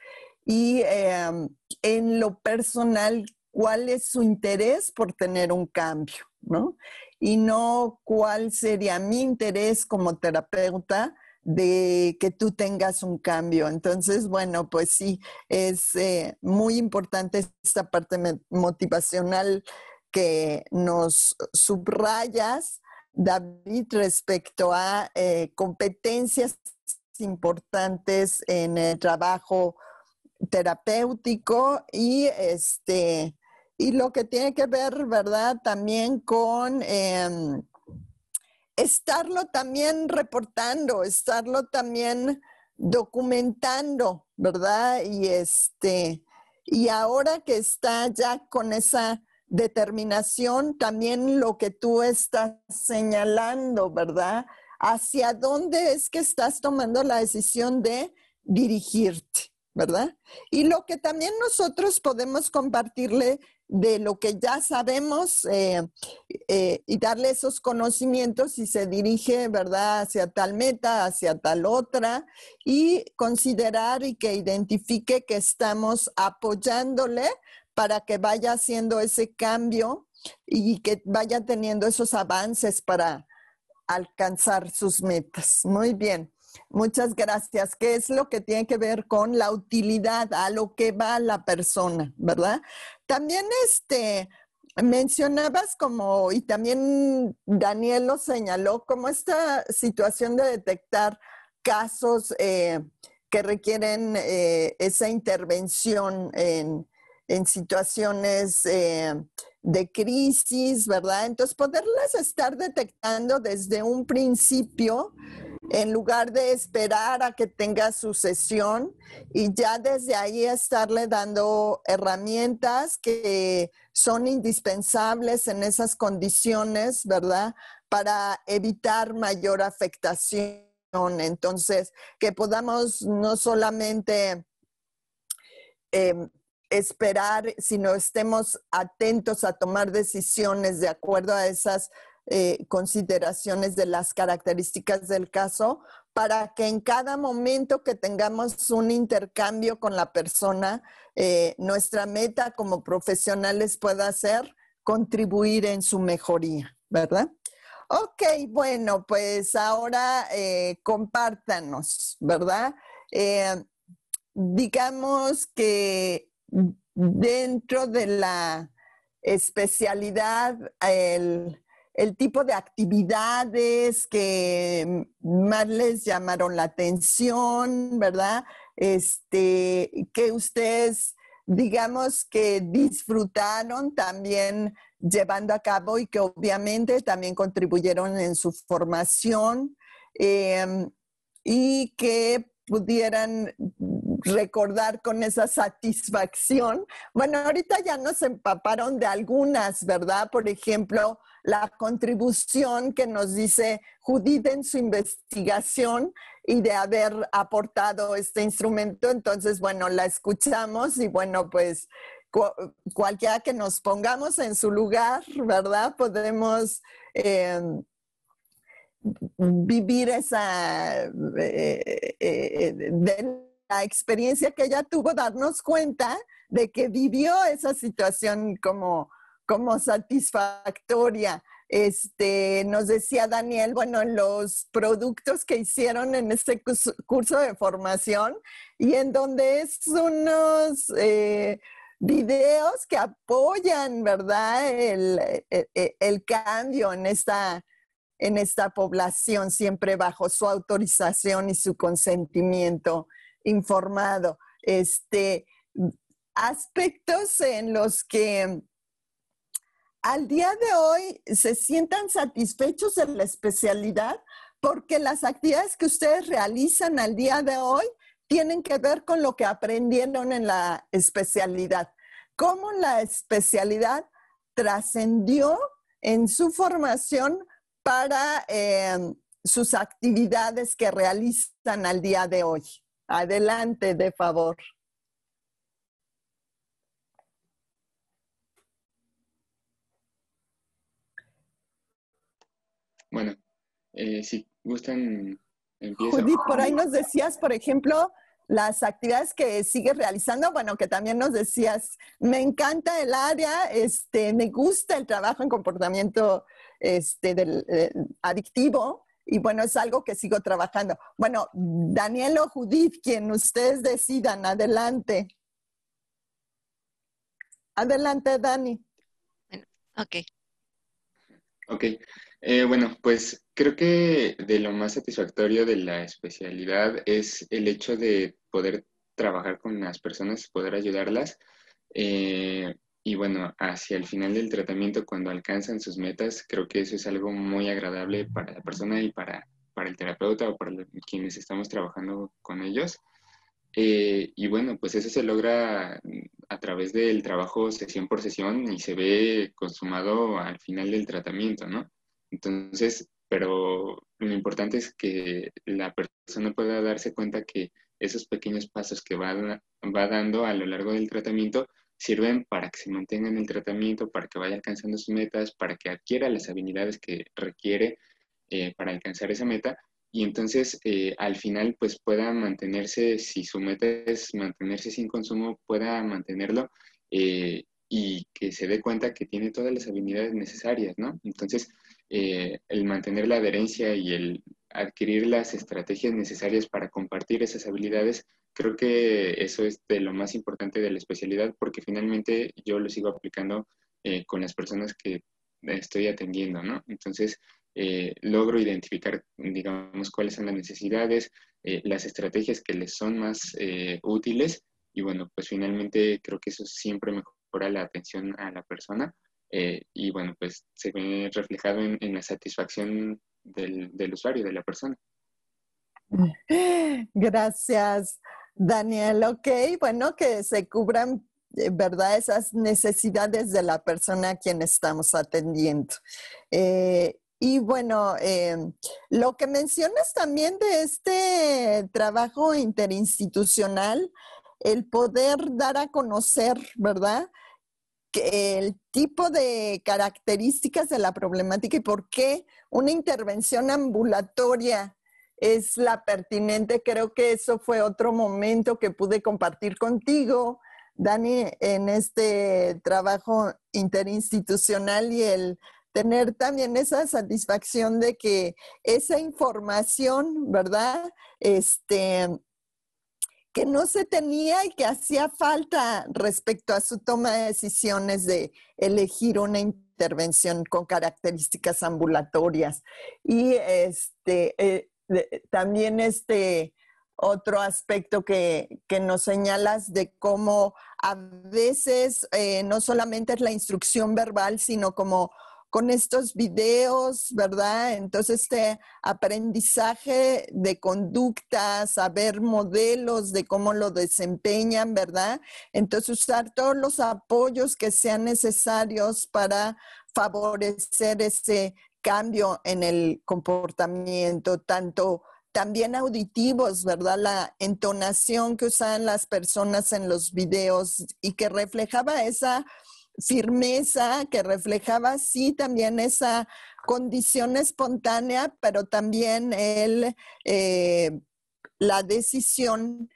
y em, en lo personal, cuál es su interés por tener un cambio, ¿no? Y no cuál sería mi interés como terapeuta de que tú tengas un cambio. Entonces, bueno, pues sí, es eh, muy importante esta parte motivacional que nos subrayas, David, respecto a eh, competencias importantes en el trabajo terapéutico y este y lo que tiene que ver, ¿verdad? También con em, estarlo también reportando, estarlo también documentando, ¿verdad? Y este, y ahora que está ya con esa determinación, también lo que tú estás señalando, ¿verdad? Hacia dónde es que estás tomando la decisión de dirigirte, ¿verdad? Y lo que también nosotros podemos compartirle de lo que ya sabemos eh, eh, y darle esos conocimientos y se dirige, ¿verdad?, hacia tal meta, hacia tal otra, y considerar y que identifique que estamos apoyándole para que vaya haciendo ese cambio y que vaya teniendo esos avances para alcanzar sus metas. Muy bien. Muchas gracias. ¿Qué es lo que tiene que ver con la utilidad, a lo que va la persona, verdad? También este, mencionabas como, y también Daniel lo señaló, como esta situación de detectar casos eh, que requieren eh, esa intervención en, situaciones eh, de crisis, ¿verdad? Entonces, poderlas estar detectando desde un principio en lugar de esperar a que tenga sucesión y ya desde ahí estarle dando herramientas que son indispensables en esas condiciones, ¿verdad? Para evitar mayor afectación. Entonces, que podamos no solamente... Em, esperar, sino estemos atentos a tomar decisiones de acuerdo a esas eh, consideraciones de las características del caso para que en cada momento que tengamos un intercambio con la persona, eh, nuestra meta como profesionales pueda ser contribuir en su mejoría, ¿verdad? Ok, bueno, pues ahora eh, compártanos, ¿verdad? digamos que dentro de la especialidad, el, el tipo de actividades que más les llamaron la atención, ¿verdad? Este, que ustedes, digamos que disfrutaron también llevando a cabo y que obviamente también contribuyeron en su formación em, y que pudieran recordar con esa satisfacción. Bueno, ahorita ya nos empaparon de algunas, ¿verdad? Por ejemplo, la contribución que nos dice Judith en su investigación y de haber aportado este instrumento. Entonces, bueno, la escuchamos y bueno, pues cualquiera que nos pongamos en su lugar, ¿verdad? Podemos... Em, vivir esa eh, eh, eh, la experiencia que ella tuvo, darnos cuenta de que vivió esa situación como, como satisfactoria. Este, nos decía Daniel, bueno, los productos que hicieron en este curso de formación y en donde es unos eh, videos que apoyan, ¿verdad? El, e, e, e, el, cambio en esta, en esta población, siempre bajo su autorización y su consentimiento informado. Este, aspectos en los que al día de hoy se sientan satisfechos en la especialidad porque las actividades que ustedes realizan al día de hoy tienen que ver con lo que aprendieron en la especialidad. Cómo la especialidad trascendió en su formación para eh, sus actividades que realizan al día de hoy. Adelante, de favor. Bueno, eh, si gustan, empiezo. Judith, por ahí nos decías, por ejemplo, las actividades que sigues realizando, bueno, que también nos decías, me encanta el área, este, me gusta el trabajo en comportamiento este, del, eh, adictivo, y bueno, es algo que sigo trabajando. Bueno, Daniel o Judith, quien ustedes decidan, adelante. Adelante, Dani. Bueno, ok. Ok. Eh, bueno, pues creo que de lo más satisfactorio de la especialidad es el hecho de poder trabajar con las personas, poder ayudarlas. Eh, y bueno, hacia el final del tratamiento, cuando alcanzan sus metas, creo que eso es algo muy agradable para la persona y para, el terapeuta o para quienes estamos trabajando con ellos. Eh, y bueno, pues eso se logra a través del trabajo sesión por sesión y se ve consumado al final del tratamiento, ¿no? Entonces, pero lo importante es que la persona pueda darse cuenta que esos pequeños pasos que va dando a lo largo del tratamiento sirven para que se mantenga en el tratamiento, para que vaya alcanzando sus metas, para que adquiera las habilidades que requiere eh, para alcanzar esa meta y entonces eh, al final pues pueda mantenerse, si su meta es mantenerse sin consumo, pueda mantenerlo eh, y que se dé cuenta que tiene todas las habilidades necesarias, ¿no? Entonces el mantener la adherencia y el adquirir las estrategias necesarias para compartir esas habilidades creo que eso es de lo más importante de la especialidad porque finalmente yo lo sigo aplicando eh, con las personas que estoy atendiendo, ¿no? Entonces, eh, logro identificar, digamos, cuáles son las necesidades, eh, las estrategias que les son más útiles y bueno, pues finalmente creo que eso siempre mejora la atención a la persona y bueno, pues se ve reflejado en, la satisfacción del, del usuario, de la persona. Gracias. Daniel, ok, bueno, que se cubran, eh, ¿verdad? Esas necesidades de la persona a quien estamos atendiendo. Eh, y bueno, eh, lo que mencionas también de este trabajo interinstitucional, el poder dar a conocer, ¿verdad? Que el tipo de características de la problemática y por qué una intervención ambulatoria es la pertinente. Creo que eso fue otro momento que pude compartir contigo, Dani, en este trabajo interinstitucional y el tener también esa satisfacción de que esa información, ¿verdad? Este, que no se tenía y que hacía falta respecto a su toma de decisiones de elegir una intervención con características ambulatorias. Y este, eh, también este otro aspecto que, nos señalas de cómo a veces eh, no solamente es la instrucción verbal, sino como con estos videos, ¿verdad? Entonces, este aprendizaje de conductas saber modelos de cómo lo desempeñan, ¿verdad? Entonces, usar todos los apoyos que sean necesarios para favorecer ese, cambio en el comportamiento, tanto también auditivos, ¿verdad? La entonación que usaban las personas en los videos y que reflejaba esa firmeza, que reflejaba sí también esa condición espontánea, pero también el, eh, la decisión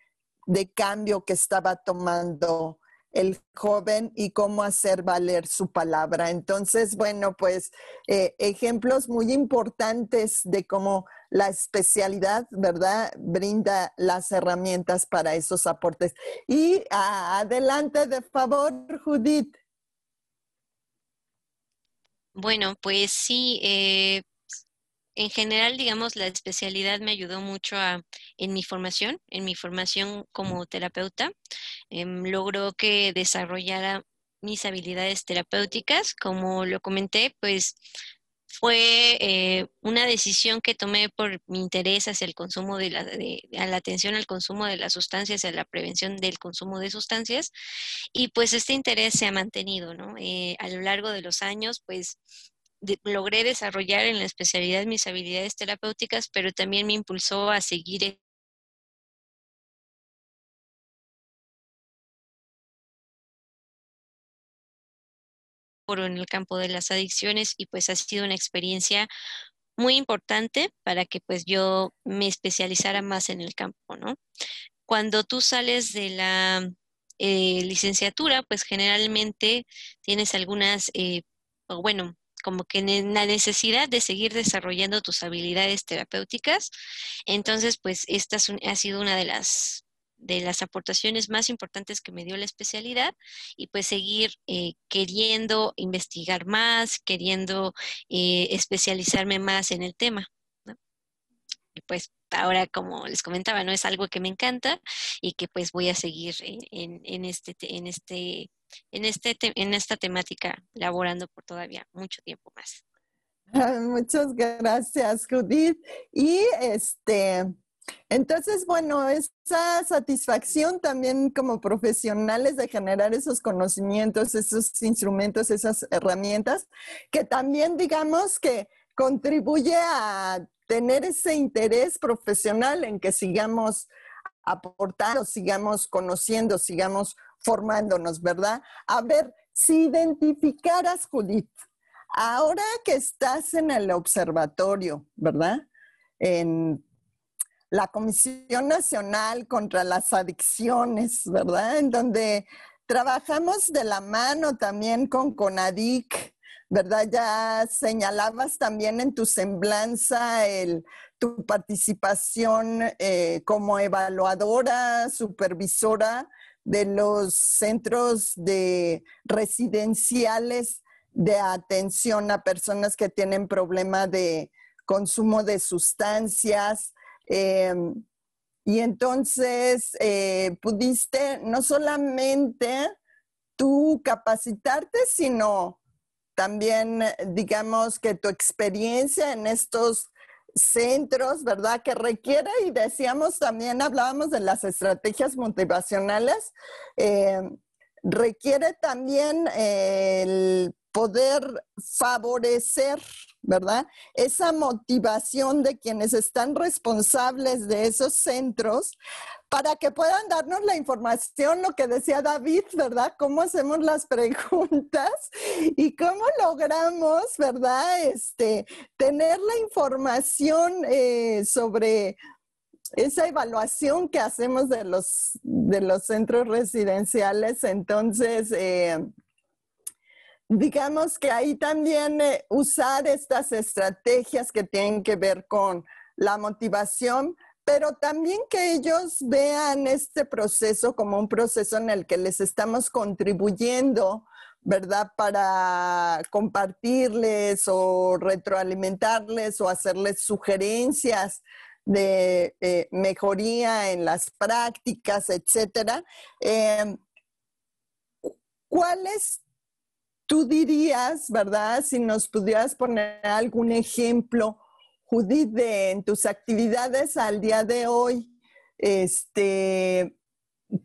de cambio que estaba tomando el joven y cómo hacer valer su palabra. Entonces, bueno, pues eh, ejemplos muy importantes de cómo la especialidad, ¿verdad? Brinda las herramientas para esos aportes. Y ah, adelante, de favor, Judith. Bueno, pues sí, eh, en general, digamos, la especialidad me ayudó mucho en mi formación, en mi formación mm. como terapeuta. Em, logró que desarrollara mis habilidades terapéuticas, como lo comenté, pues fue eh, una decisión que tomé por mi interés hacia el consumo de la, la atención al consumo de las sustancias, a la prevención del consumo de sustancias, y pues este interés se ha mantenido, ¿no? Eh, a lo largo de los años, pues logré desarrollar en la especialidad mis habilidades terapéuticas, pero también me impulsó a seguir e en el campo de las adicciones y pues ha sido una experiencia muy importante para que pues yo me especializara más en el campo, ¿no? Cuando tú sales de la eh, licenciatura, pues generalmente tienes algunas, eh, bueno, como que en la necesidad de seguir desarrollando tus habilidades terapéuticas. Entonces, pues esta ha sido una de las de las aportaciones más importantes que me dio la especialidad y pues seguir eh, queriendo investigar más, queriendo eh, especializarme más en el tema. ¿no? Y pues ahora como les comentaba, no es algo que me encanta y que pues voy a seguir en, este, en, este, en, este, en esta temática laborando por todavía mucho tiempo más. Muchas gracias, Judith. Y este, entonces, bueno, esa satisfacción también como profesionales de generar esos conocimientos, esos instrumentos, esas herramientas, que también digamos que contribuye a tener ese interés profesional en que sigamos aportando, sigamos conociendo, sigamos formándonos, ¿verdad? A ver, si identificaras, Judith, ahora que estás en el observatorio, ¿verdad? En la Comisión Nacional contra las Adicciones, ¿verdad? En donde trabajamos de la mano también con CONADIC, ¿verdad? Ya señalabas también en tu semblanza tu participación eh, como evaluadora, supervisora de los centros de residenciales de atención a personas que tienen problema de consumo de sustancias. Em, y entonces eh, pudiste no solamente tú capacitarte, sino también, eh, digamos, que tu experiencia en estos centros, ¿verdad? Que requiere, y decíamos también, hablábamos de las estrategias motivacionales, eh, requiere también eh, el poder favorecer, ¿verdad? Esa motivación de quienes están responsables de esos centros para que puedan darnos la información, lo que decía David, ¿verdad? Cómo hacemos las preguntas y cómo logramos, ¿verdad? Este, tener la información eh, sobre esa evaluación que hacemos de los, de los centros residenciales, entonces, eh, digamos que ahí también eh, usar estas estrategias que tienen que ver con la motivación, pero también que ellos vean este proceso como un proceso en el que les estamos contribuyendo, ¿verdad? Para compartirles o retroalimentarles o hacerles sugerencias de eh, mejoría en las prácticas, etcétera. Em, ¿Cuáles tú dirías, verdad, si nos pudieras poner algún ejemplo, Judith, de, en tus actividades al día de hoy? Este,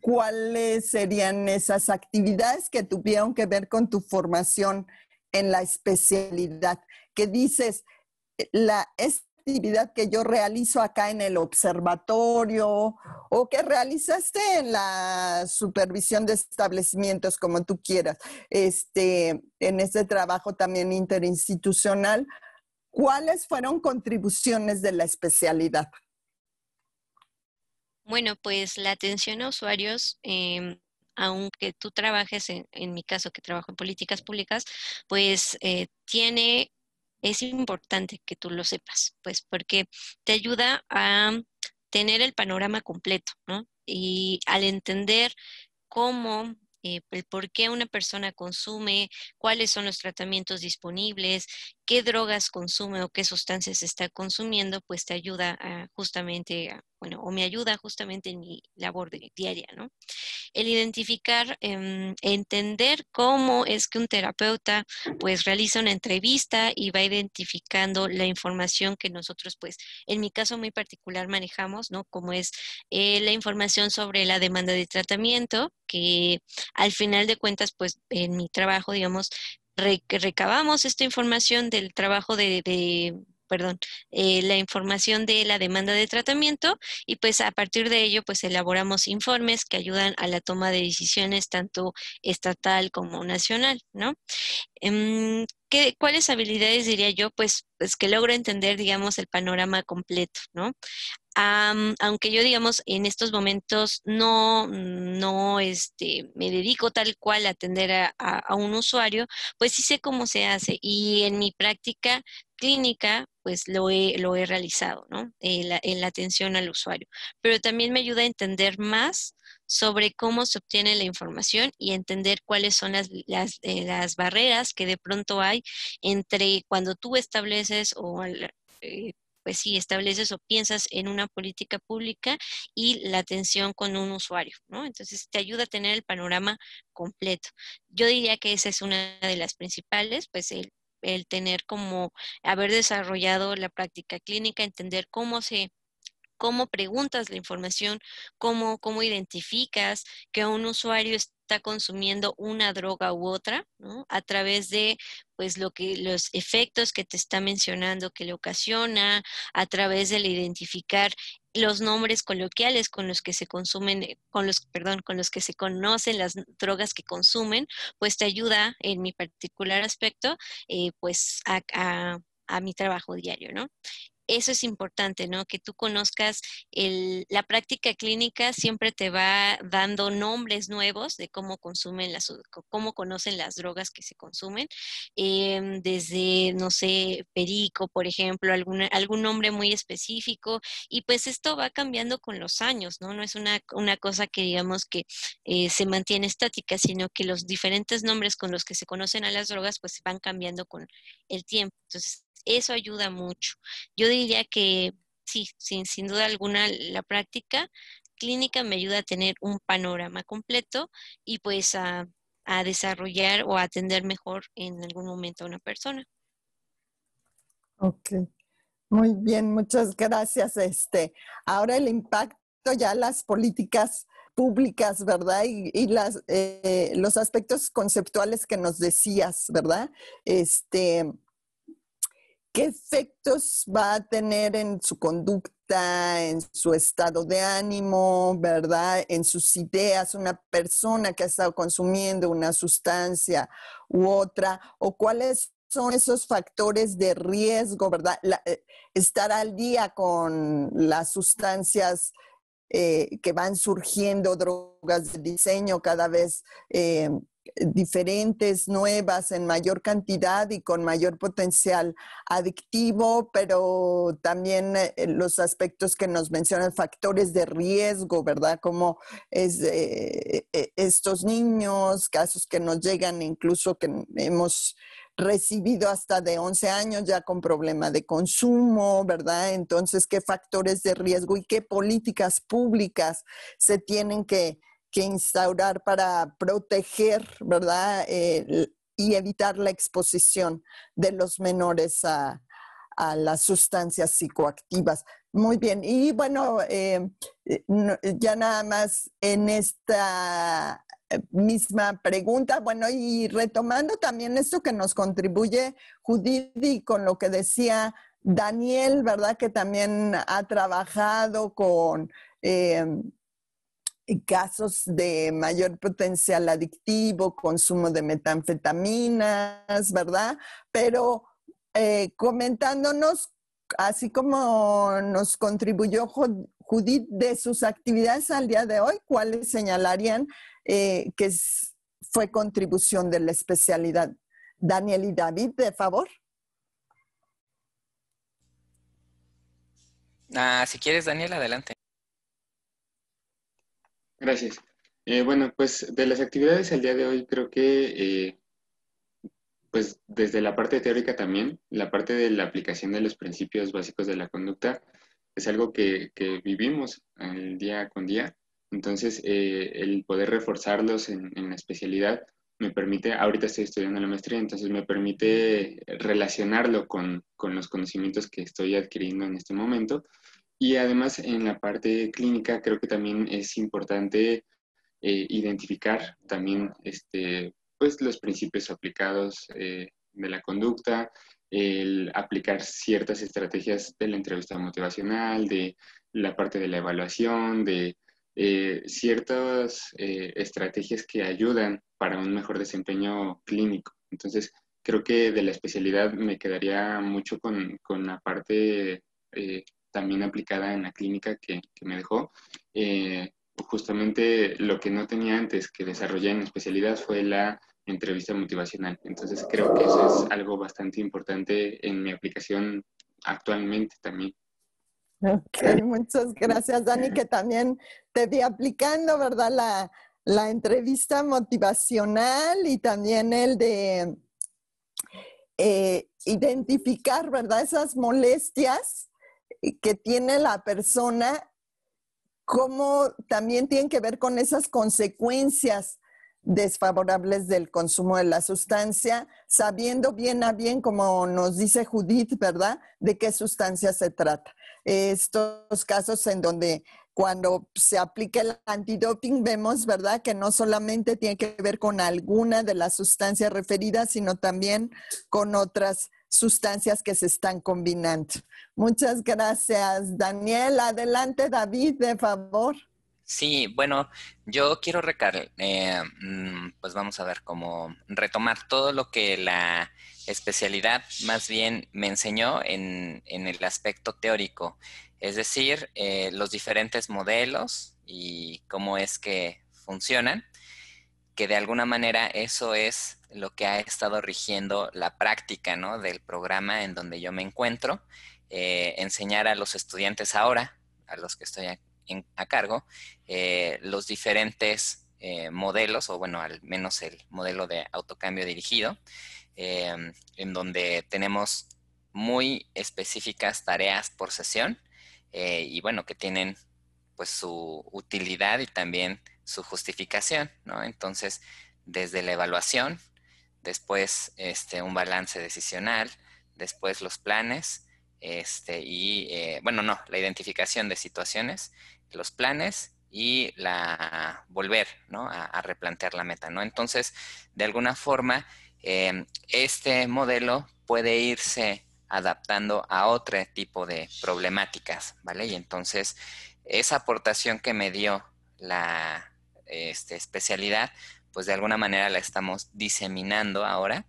¿Cuáles serían esas actividades que tuvieron que ver con tu formación en la especialidad? Que dices, eh, la, actividad que yo realizo acá en el observatorio o que realizaste en la supervisión de establecimientos, como tú quieras, este, en este trabajo también interinstitucional, ¿cuáles fueron contribuciones de la especialidad? Bueno, pues la atención a usuarios em, aunque tú trabajes, en, mi caso que trabajo en políticas públicas, pues eh, tiene es importante que tú lo sepas, pues porque te ayuda a tener el panorama completo, ¿no? Y al entender cómo eh, el por qué una persona consume, cuáles son los tratamientos disponibles qué drogas consume o qué sustancias está consumiendo, pues te ayuda justamente, bueno, o me ayuda justamente en mi labor diaria, ¿no? El identificar, em, entender cómo es que un terapeuta pues realiza una entrevista y va identificando la información que nosotros pues, en mi caso muy particular manejamos, ¿no? Como es eh, la información sobre la demanda de tratamiento, que al final de cuentas pues en mi trabajo, digamos, recabamos esta información del trabajo de, perdón, eh, la información de la demanda de tratamiento y pues a partir de ello pues elaboramos informes que ayudan a la toma de decisiones tanto estatal como nacional, ¿no? Em, ¿Cuáles habilidades diría yo? Pues, pues que logro entender, digamos, el panorama completo, ¿no? aunque yo, digamos, en estos momentos no, no este, me dedico tal cual a atender a, un usuario, pues sí sé cómo se hace y en mi práctica clínica, pues lo he, lo he realizado, ¿no? Eh, en la, atención al usuario. Pero también me ayuda a entender más sobre cómo se obtiene la información y entender cuáles son las, las, eh, barreras que de pronto hay entre cuando tú estableces o eh, pues sí, estableces o piensas en una política pública y la atención con un usuario, ¿no? Entonces te ayuda a tener el panorama completo. Yo diría que esa es una de las principales, pues el, tener como haber desarrollado la práctica clínica, entender cómo se cómo preguntas la información, cómo, cómo identificas que un usuario está está consumiendo una droga u otra, ¿no? A través de pues lo que los efectos que te está mencionando que le ocasiona, a través del identificar los nombres coloquiales con los que se consumen, eh, con los, perdón, con los que se conocen las drogas que consumen, pues te ayuda en mi particular aspecto, eh, pues a mi trabajo diario, ¿no? eso es importante, ¿no? Que tú conozcas la práctica clínica siempre te va dando nombres nuevos de cómo consumen las, cómo conocen las drogas que se consumen, em, desde, no sé, perico, por ejemplo, algún nombre muy específico, y pues esto va cambiando con los años, ¿no? No es una, cosa que digamos que eh, se mantiene estática, sino que los diferentes nombres con los que se conocen a las drogas pues van cambiando con el tiempo. Entonces, eso ayuda mucho. Yo diría que sí, sin, sin duda alguna la práctica clínica me ayuda a tener un panorama completo y pues a, desarrollar o a atender mejor en algún momento a una persona. Ok, muy bien, muchas gracias. Este, ahora el impacto ya las políticas públicas, ¿verdad? Y, las, eh, los aspectos conceptuales que nos decías, ¿verdad? Este, ¿qué efectos va a tener en su conducta, en su estado de ánimo, verdad? En sus ideas, una persona que ha estado consumiendo una sustancia u otra, o cuáles son esos factores de riesgo, ¿verdad? Eh, estar al día con las sustancias eh, que van surgiendo, drogas de diseño cada vez eh, diferentes, nuevas, en mayor cantidad y con mayor potencial adictivo, pero también eh, eh, los aspectos que nos mencionan, factores de riesgo, ¿verdad? Como eh, estos niños, casos que nos llegan incluso que hemos recibido hasta de 11 años ya con problema de consumo, ¿verdad? Entonces, ¿qué factores de riesgo y qué políticas públicas se tienen que que instaurar para proteger, ¿verdad? Eh, y evitar la exposición de los menores a, las sustancias psicoactivas. Muy bien, y bueno, eh, eh, ya nada más en esta misma pregunta, bueno, y retomando también esto que nos contribuye Judith y con lo que decía Daniel, ¿verdad? Que también ha trabajado con casos de mayor potencial adictivo, consumo de metanfetaminas, ¿verdad? Pero eh, comentándonos, así como nos contribuyó Judith de sus actividades al día de hoy, ¿cuáles señalarían eh, que fue contribución de la especialidad? Daniel y David, de favor. Ah, si quieres, Daniel, adelante. Gracias. Eh, bueno, pues de las actividades al día de hoy creo que, eh, pues desde la parte teórica también, la parte de la aplicación de los principios básicos de la conducta es algo que, que vivimos el día con día. Entonces, eh, el poder reforzarlos en, en, la especialidad me permite, ahorita estoy estudiando la maestría, entonces me permite relacionarlo con, con los conocimientos que estoy adquiriendo en este momento y además en la parte clínica creo que también es importante eh, identificar también este, pues, los principios aplicados eh, de la conducta, el aplicar ciertas estrategias de la entrevista motivacional, de la parte de la evaluación, de eh, ciertas estrategias que ayudan para un mejor desempeño clínico. Entonces, creo que de la especialidad me quedaría mucho con, con la parte también aplicada en la clínica que, me dejó. Eh, justamente lo que no tenía antes que desarrollé en especialidad fue la entrevista motivacional. Entonces creo que eso es algo bastante importante en mi aplicación actualmente también. Ok, muchas gracias, Dani, que también te vi aplicando, ¿verdad? La, entrevista motivacional y también el de eh, identificar, ¿verdad? Esas molestias que tiene la persona, como también tiene que ver con esas consecuencias desfavorables del consumo de la sustancia, sabiendo bien a bien, como nos dice Judith, ¿verdad?, de qué sustancia se trata. Estos casos en donde cuando se aplica el antidoping vemos, ¿verdad?, que no solamente tiene que ver con alguna de las sustancias referidas, sino también con otras sustancias que se están combinando. Muchas gracias, Daniel. Adelante, David, de favor. Sí, bueno, yo quiero recar eh, mm, pues vamos a ver cómo retomar todo lo que la especialidad más bien me enseñó en, en el aspecto teórico, es decir, eh, los diferentes modelos y cómo es que funcionan que de alguna manera eso es lo que ha estado rigiendo la práctica ¿no? del programa en donde yo me encuentro, eh, enseñar a los estudiantes ahora, a los que estoy a, cargo, eh, los diferentes eh, modelos, o bueno, al menos el modelo de autocambio dirigido, en donde tenemos muy específicas tareas por sesión y bueno, que tienen pues su utilidad y también su justificación, ¿no? Entonces, desde la evaluación, después este, un balance decisional, después los planes, este, y, eh, bueno, no, la identificación de situaciones, los planes y la volver, ¿no? A, replantear la meta, ¿no? Entonces, de alguna forma, eh, este modelo puede irse adaptando a otro tipo de problemáticas, ¿vale? Y entonces, esa aportación que me dio la, este, especialidad, pues de alguna manera la estamos diseminando ahora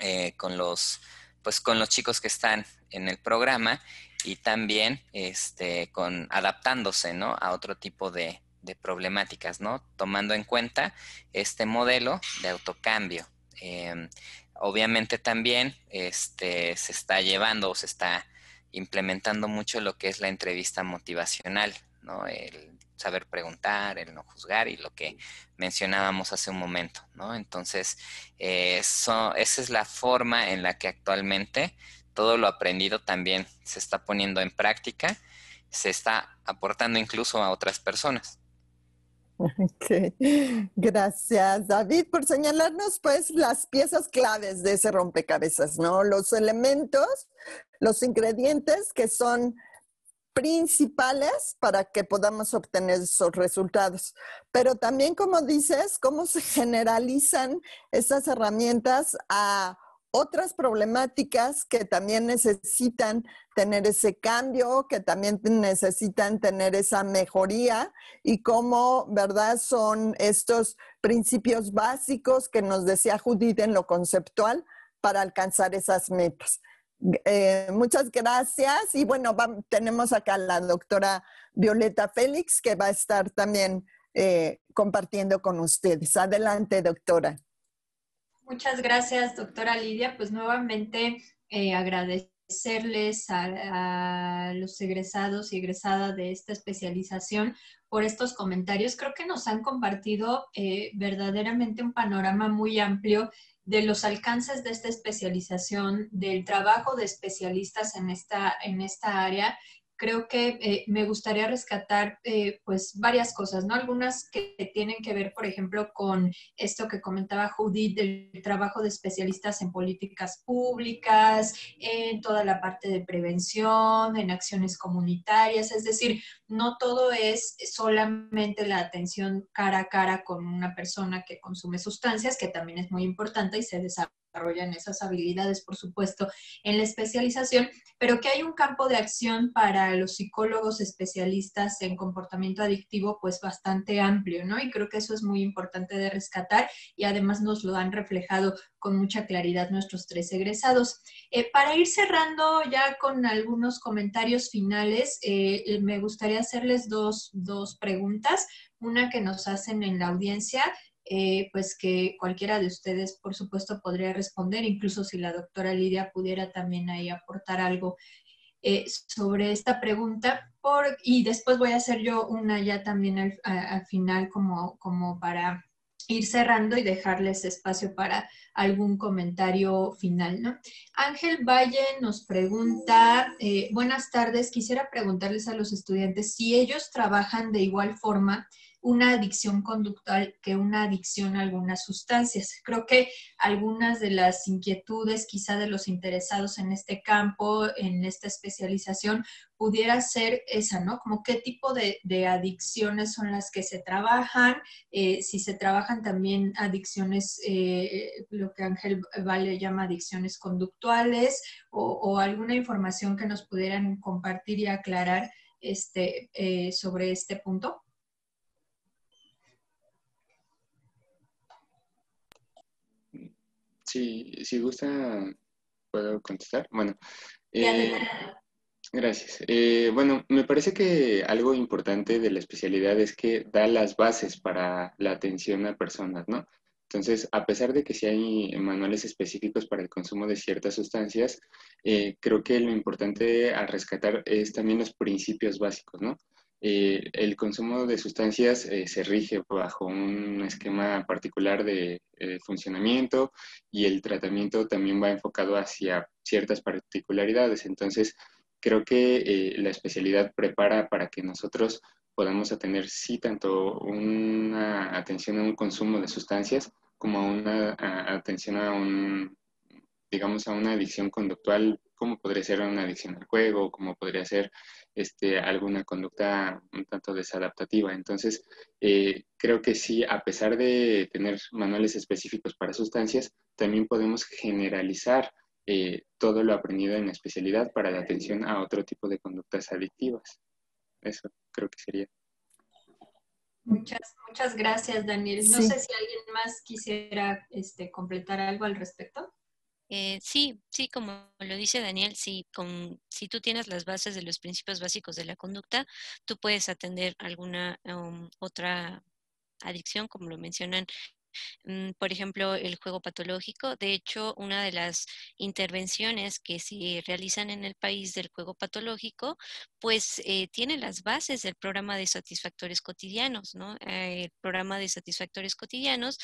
eh, con los pues con los chicos que están en el programa y también este, con adaptándose ¿no? a otro tipo de, problemáticas, ¿no? Tomando en cuenta este modelo de autocambio. Em, obviamente también este, se está llevando o se está implementando mucho lo que es la entrevista motivacional, ¿no? El saber preguntar, el no juzgar y lo que mencionábamos hace un momento, ¿no? Entonces, eso, eh, esa es la forma en la que actualmente todo lo aprendido también se está poniendo en práctica, se está aportando incluso a otras personas. Gracias, David, por señalarnos pues las piezas claves de ese rompecabezas, ¿no? Los elementos, los ingredientes que son principales para que podamos obtener esos resultados. Pero también, como dices, cómo se generalizan esas herramientas a otras problemáticas que también necesitan tener ese cambio, que también necesitan tener esa mejoría y cómo, ¿verdad? Son estos principios básicos que nos decía Judith en lo conceptual para alcanzar esas metas. Eh, muchas gracias. Y bueno, tenemos acá a la doctora Violeta Félix, que va a estar también eh, compartiendo con ustedes. Adelante, doctora. Muchas gracias, doctora Lidia. Pues nuevamente eh, agradecerles a, a, los egresados y egresadas de esta especialización por estos comentarios. Creo que nos han compartido verdaderamente un panorama muy amplio de los alcances de esta especialización, del trabajo de especialistas en esta, en esta área creo que eh, me gustaría rescatar eh, pues varias cosas, ¿no? Algunas que tienen que ver, por ejemplo, con esto que comentaba Judith del trabajo de especialistas en políticas públicas, en toda la parte de prevención, en acciones comunitarias, es decir, no todo es solamente la atención cara a cara con una persona que consume sustancias, que también es muy importante y se desarrolla desarrollan esas habilidades, por supuesto, en la especialización, pero que hay un campo de acción para los psicólogos especialistas en comportamiento adictivo, pues bastante amplio, ¿no? Y creo que eso es muy importante de rescatar y además nos lo han reflejado con mucha claridad nuestros tres egresados. Eh, para ir cerrando ya con algunos comentarios finales, eh, me gustaría hacerles dos, dos preguntas, una que nos hacen en la audiencia eh, pues que cualquiera de ustedes, por supuesto, podría responder, incluso si la doctora Lidia pudiera también ahí aportar algo eh, sobre esta pregunta. y después voy a hacer yo una ya también al, final como, como para ir cerrando y dejarles espacio para algún comentario final, ¿no? Ángel Valle nos pregunta, eh, buenas tardes, quisiera preguntarles a los estudiantes si ellos trabajan de igual forma una adicción conductual que una adicción a algunas sustancias. Creo que algunas de las inquietudes quizá de los interesados en este campo, en esta especialización, pudiera ser esa, ¿no? Como qué tipo de, adicciones son las que se trabajan, eh, si se trabajan también adicciones, eh, lo que Ángel Vale llama adicciones conductuales, o, alguna información que nos pudieran compartir y aclarar este, eh, sobre este punto. si gusta, puedo contestar. Bueno, eh, gracias. Eh, bueno, me parece que algo importante de la especialidad es que da las bases para la atención a personas, ¿no? Entonces, a pesar de que sí hay manuales específicos para el consumo de ciertas sustancias, eh, creo que lo importante a rescatar es también los principios básicos, ¿no? Eh, el consumo de sustancias eh, se rige bajo un esquema particular de eh, funcionamiento y el tratamiento también va enfocado hacia ciertas particularidades. Entonces, creo que la especialidad prepara para que nosotros podamos atender, sí, tanto una atención a un consumo de sustancias como una atención a un digamos, a una adicción conductual, como podría ser una adicción al juego, como podría ser este, alguna conducta un tanto desadaptativa. Entonces, eh, creo que sí, a pesar de tener manuales específicos para sustancias, también podemos generalizar eh, todo lo aprendido en especialidad para la atención a otro tipo de conductas adictivas. Eso creo que sería. Muchas, muchas gracias, Daniel. No sé si alguien más quisiera este, completar algo al respecto. Eh, sí, sí, como lo dice Daniel, con, si tú tienes las bases de los principios básicos de la conducta, tú puedes atender alguna um, otra adicción, como lo mencionan mm, por ejemplo, el juego patológico. De hecho, una de las intervenciones que se realizan en el país del juego patológico, pues eh, tiene las bases del programa de satisfactores cotidianos, ¿no? Eh, el programa de satisfactores cotidianos,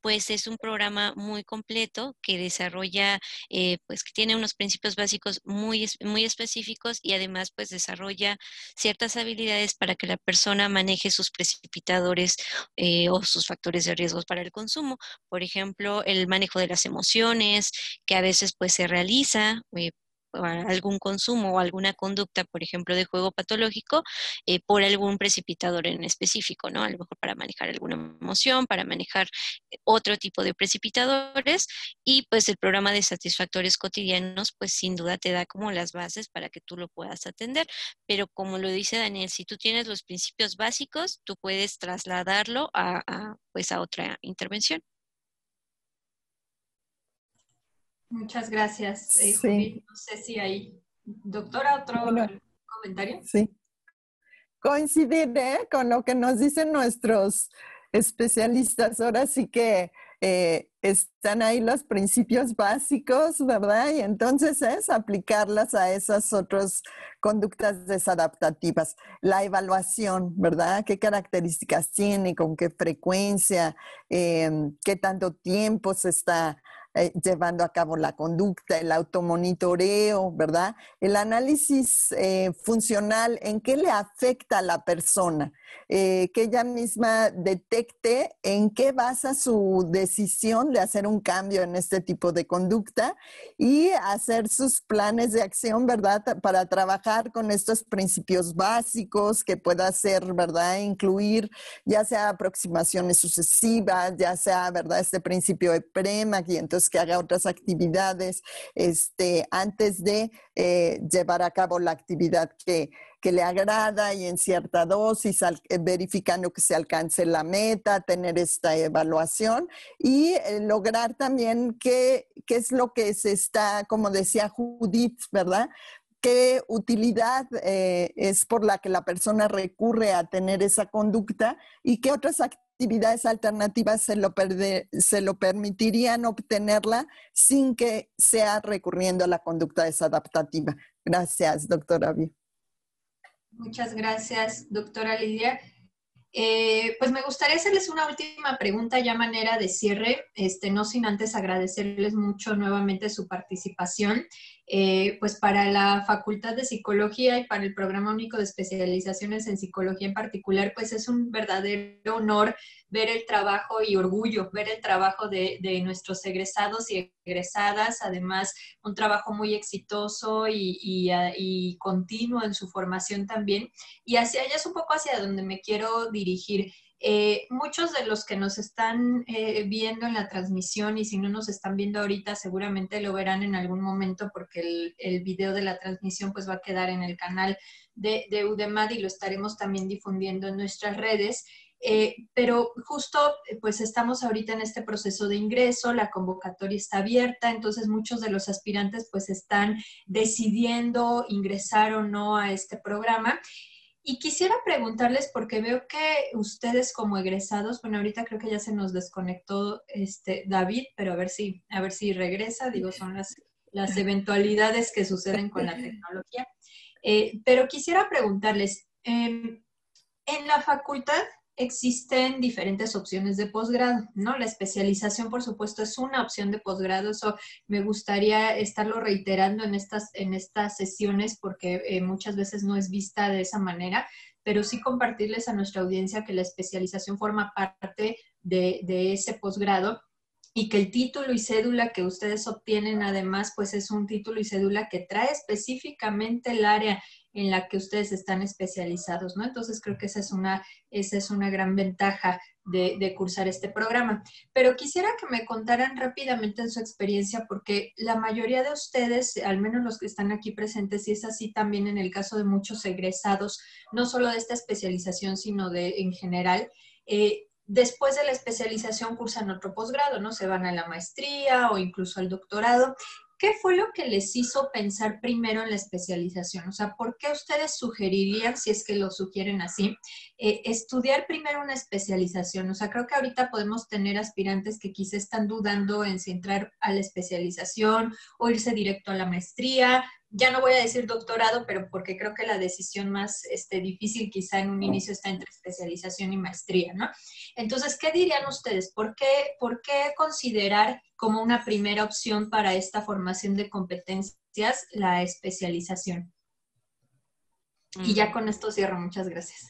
pues es un programa muy completo que desarrolla, eh, pues que tiene unos principios básicos muy, muy específicos y además pues desarrolla ciertas habilidades para que la persona maneje sus precipitadores eh, o sus factores de riesgos para el consumo. Por ejemplo, el manejo de las emociones, que a veces pues se realiza pues algún consumo o alguna conducta, por ejemplo, de juego patológico, eh, por algún precipitador en específico, ¿no? A lo mejor para manejar alguna emoción, para manejar eh, otro tipo de precipitadores y pues el programa de satisfactores cotidianos, pues sin duda te da como las bases para que tú lo puedas atender. Pero como lo dice Daniel, si tú tienes los principios básicos, tú puedes trasladarlo a pues a otra intervención. Muchas gracias. Eh, no sé si hay, doctora, otro comentario. Sí. Coincidiré con lo que nos dicen nuestros especialistas. Ahora sí que eh, están ahí los principios básicos, ¿verdad? Y entonces es aplicarlas a esas otras conductas desadaptativas. La evaluación, ¿verdad? ¿Qué características tiene? ¿Con qué frecuencia? Em, ¿Qué tanto tiempo se está eh, llevando a cabo la conducta, el automonitoreo, ¿verdad? El análisis eh, funcional, en qué le afecta a la persona, eh, que ella misma detecte en qué basa su decisión de hacer un cambio en este tipo de conducta y hacer sus planes de acción, ¿verdad? Para trabajar con estos principios básicos que pueda ser ¿verdad? Incluir ya sea aproximaciones sucesivas, ya sea, ¿verdad? Este principio de prema y entonces pues, que haga otras actividades este, antes de eh, llevar a cabo la actividad que, le agrada y en cierta dosis, eh, verificando que se alcance la meta, tener esta evaluación y eh, lograr también qué, qué es lo que se está, como decía Judith, ¿verdad? qué utilidad es por la que la persona recurre a tener esa conducta y qué otras actividades actividades alternativas se lo, se lo permitirían obtenerla sin que sea recurriendo a la conducta desadaptativa. Gracias, doctora. Muchas gracias, doctora Lidia. Eh, pues me gustaría hacerles una última pregunta ya manera de cierre, este, no sin antes agradecerles mucho nuevamente su participación eh, pues para la Facultad de Psicología y para el Programa Único de Especializaciones en Psicología en particular, pues es un verdadero honor ver el trabajo y orgullo, ver el trabajo de, nuestros egresados y egresadas, además un trabajo muy exitoso y, y, ah, y continuo en su formación también. Y hacia allá es un poco hacia donde me quiero dirigir. Eh, muchos de los que nos están eh, viendo en la transmisión y si no nos están viendo ahorita, seguramente lo verán en algún momento porque el, video de la transmisión pues va a quedar en el canal de, UDEMAD y lo estaremos también difundiendo en nuestras redes. Eh, pero justo, pues estamos ahorita en este proceso de ingreso, la convocatoria está abierta, entonces muchos de los aspirantes pues están decidiendo ingresar o no a este programa. Y quisiera preguntarles, porque veo que ustedes como egresados, bueno, ahorita creo que ya se nos desconectó este David, pero a ver si, a ver si regresa, digo, son las, las eventualidades que suceden con la tecnología. Eh, pero quisiera preguntarles, em, en la facultad existen diferentes opciones de posgrado, ¿no? La especialización, por supuesto, es una opción de posgrado, eso me gustaría estarlo reiterando en estas, en estas sesiones porque eh, muchas veces no es vista de esa manera, pero sí compartirles a nuestra audiencia que la especialización forma parte de, de ese posgrado y que el título y cédula que ustedes obtienen además pues es un título y cédula que trae específicamente el área en la que ustedes están especializados, ¿no? Entonces creo que esa es una, esa es una gran ventaja de, cursar este programa. Pero quisiera que me contaran rápidamente en su experiencia, porque la mayoría de ustedes, al menos los que están aquí presentes, y es así también en el caso de muchos egresados, no solo de esta especialización, sino de en general, eh, después de la especialización cursan otro posgrado, ¿no? Se van a la maestría o incluso al doctorado. ¿qué fue lo que les hizo pensar primero en la especialización? O sea, ¿por qué ustedes sugerirían, si es que lo sugieren así, eh, estudiar primero una especialización? O sea, creo que ahorita podemos tener aspirantes que quizá están dudando en si entrar a la especialización o irse directo a la maestría ya no voy a decir doctorado, pero porque creo que la decisión más este, difícil quizá en un inicio está entre especialización y maestría, ¿no? Entonces, ¿qué dirían ustedes? ¿Por qué, por qué considerar como una primera opción para esta formación de competencias la especialización? Y ya mm. con esto cierro, muchas gracias.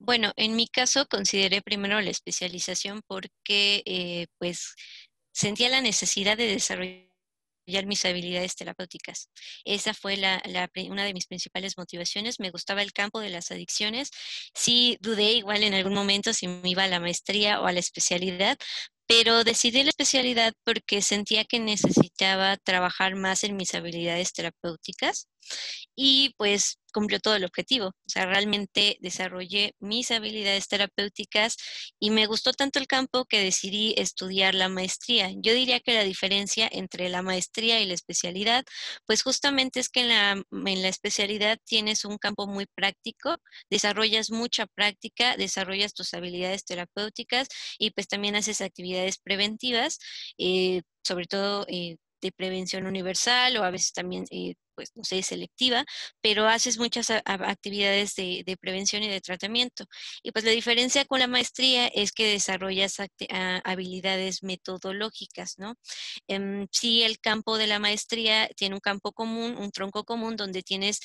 Bueno, en mi caso consideré primero la especialización porque eh, pues sentía la necesidad de desarrollar mis habilidades terapéuticas. Esa fue una de mis principales motivaciones. Me gustaba el campo de las adicciones. Sí dudé igual en algún momento si me iba a la maestría o a la especialidad, pero decidí la especialidad porque sentía que necesitaba trabajar más en mis habilidades terapéuticas y pues cumplió todo el objetivo. O sea, realmente desarrollé mis habilidades terapéuticas y me gustó tanto el campo que decidí estudiar la maestría. Yo diría que la diferencia entre la maestría y la especialidad, pues justamente es que en la, especialidad tienes un campo muy práctico, desarrollas mucha práctica, desarrollas tus habilidades terapéuticas y pues también haces actividades preventivas. Eh, sobre todo eh, de prevención universal o a veces también, eh, pues, no sé, selectiva, pero haces muchas actividades de, prevención y de tratamiento. Y pues la diferencia con la maestría es que desarrollas ah, habilidades metodológicas, ¿no? Em, sí, el campo de la maestría tiene un campo común, un tronco común donde tienes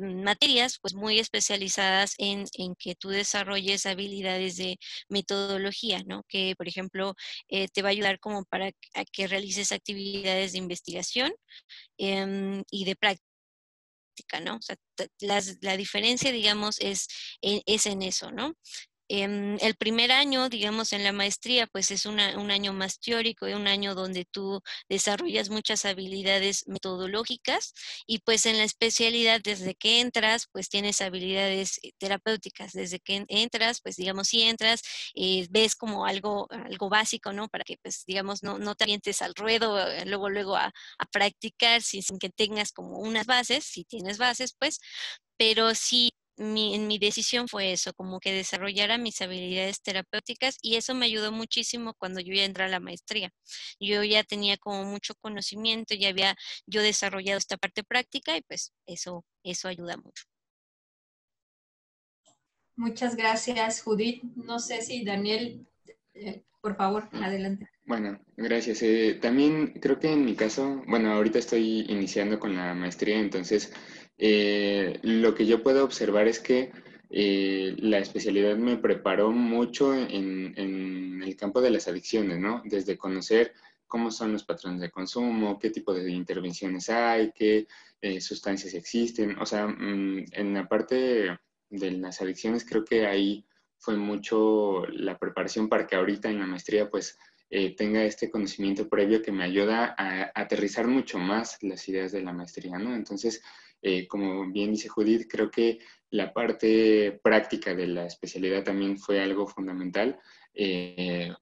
materias pues muy especializadas en, que tú desarrolles habilidades de metodología, ¿no? Que, por ejemplo, eh, te va a ayudar como para que realices actividades de investigación em, y de práctica. ¿no? O sea, la, diferencia, digamos, es e, es en eso, ¿no? Em, el primer año, digamos, en la maestría, pues es un año más teórico, es un año donde tú desarrollas muchas habilidades metodológicas y pues en la especialidad, desde que entras, pues tienes habilidades eh, terapéuticas. Desde que entras, pues digamos, si entras, eh, ves como algo, algo básico, ¿no? Para que, pues, digamos, no, no te avientes al ruedo, eh, luego, luego a, practicar sin, sin que tengas como unas bases, si tienes bases, pues, pero sí mi, mi decisión fue eso, como que desarrollara mis habilidades terapéuticas y eso me ayudó muchísimo cuando yo ya entré a la maestría. Yo ya tenía como mucho conocimiento, ya había yo desarrollado esta parte práctica y pues eso, eso ayuda mucho. Muchas gracias, Judith. No sé si Daniel, eh, por favor, adelante. Bueno, gracias. Eh, también creo que en mi caso, bueno, ahorita estoy iniciando con la maestría, entonces eh, lo que yo puedo observar es que eh, la especialidad me preparó mucho en, en, el campo de las adicciones, ¿no? Desde conocer cómo son los patrones de consumo, qué tipo de intervenciones hay, qué sustancias existen. O sea, mm, en la parte de las adicciones creo que ahí fue mucho la preparación para que ahorita en la maestría pues eh, tenga este conocimiento previo que me ayuda a aterrizar mucho más las ideas de la maestría, ¿no? Entonces, eh, como bien dice Judith, creo que la parte práctica de la especialidad también fue algo fundamental. Eh,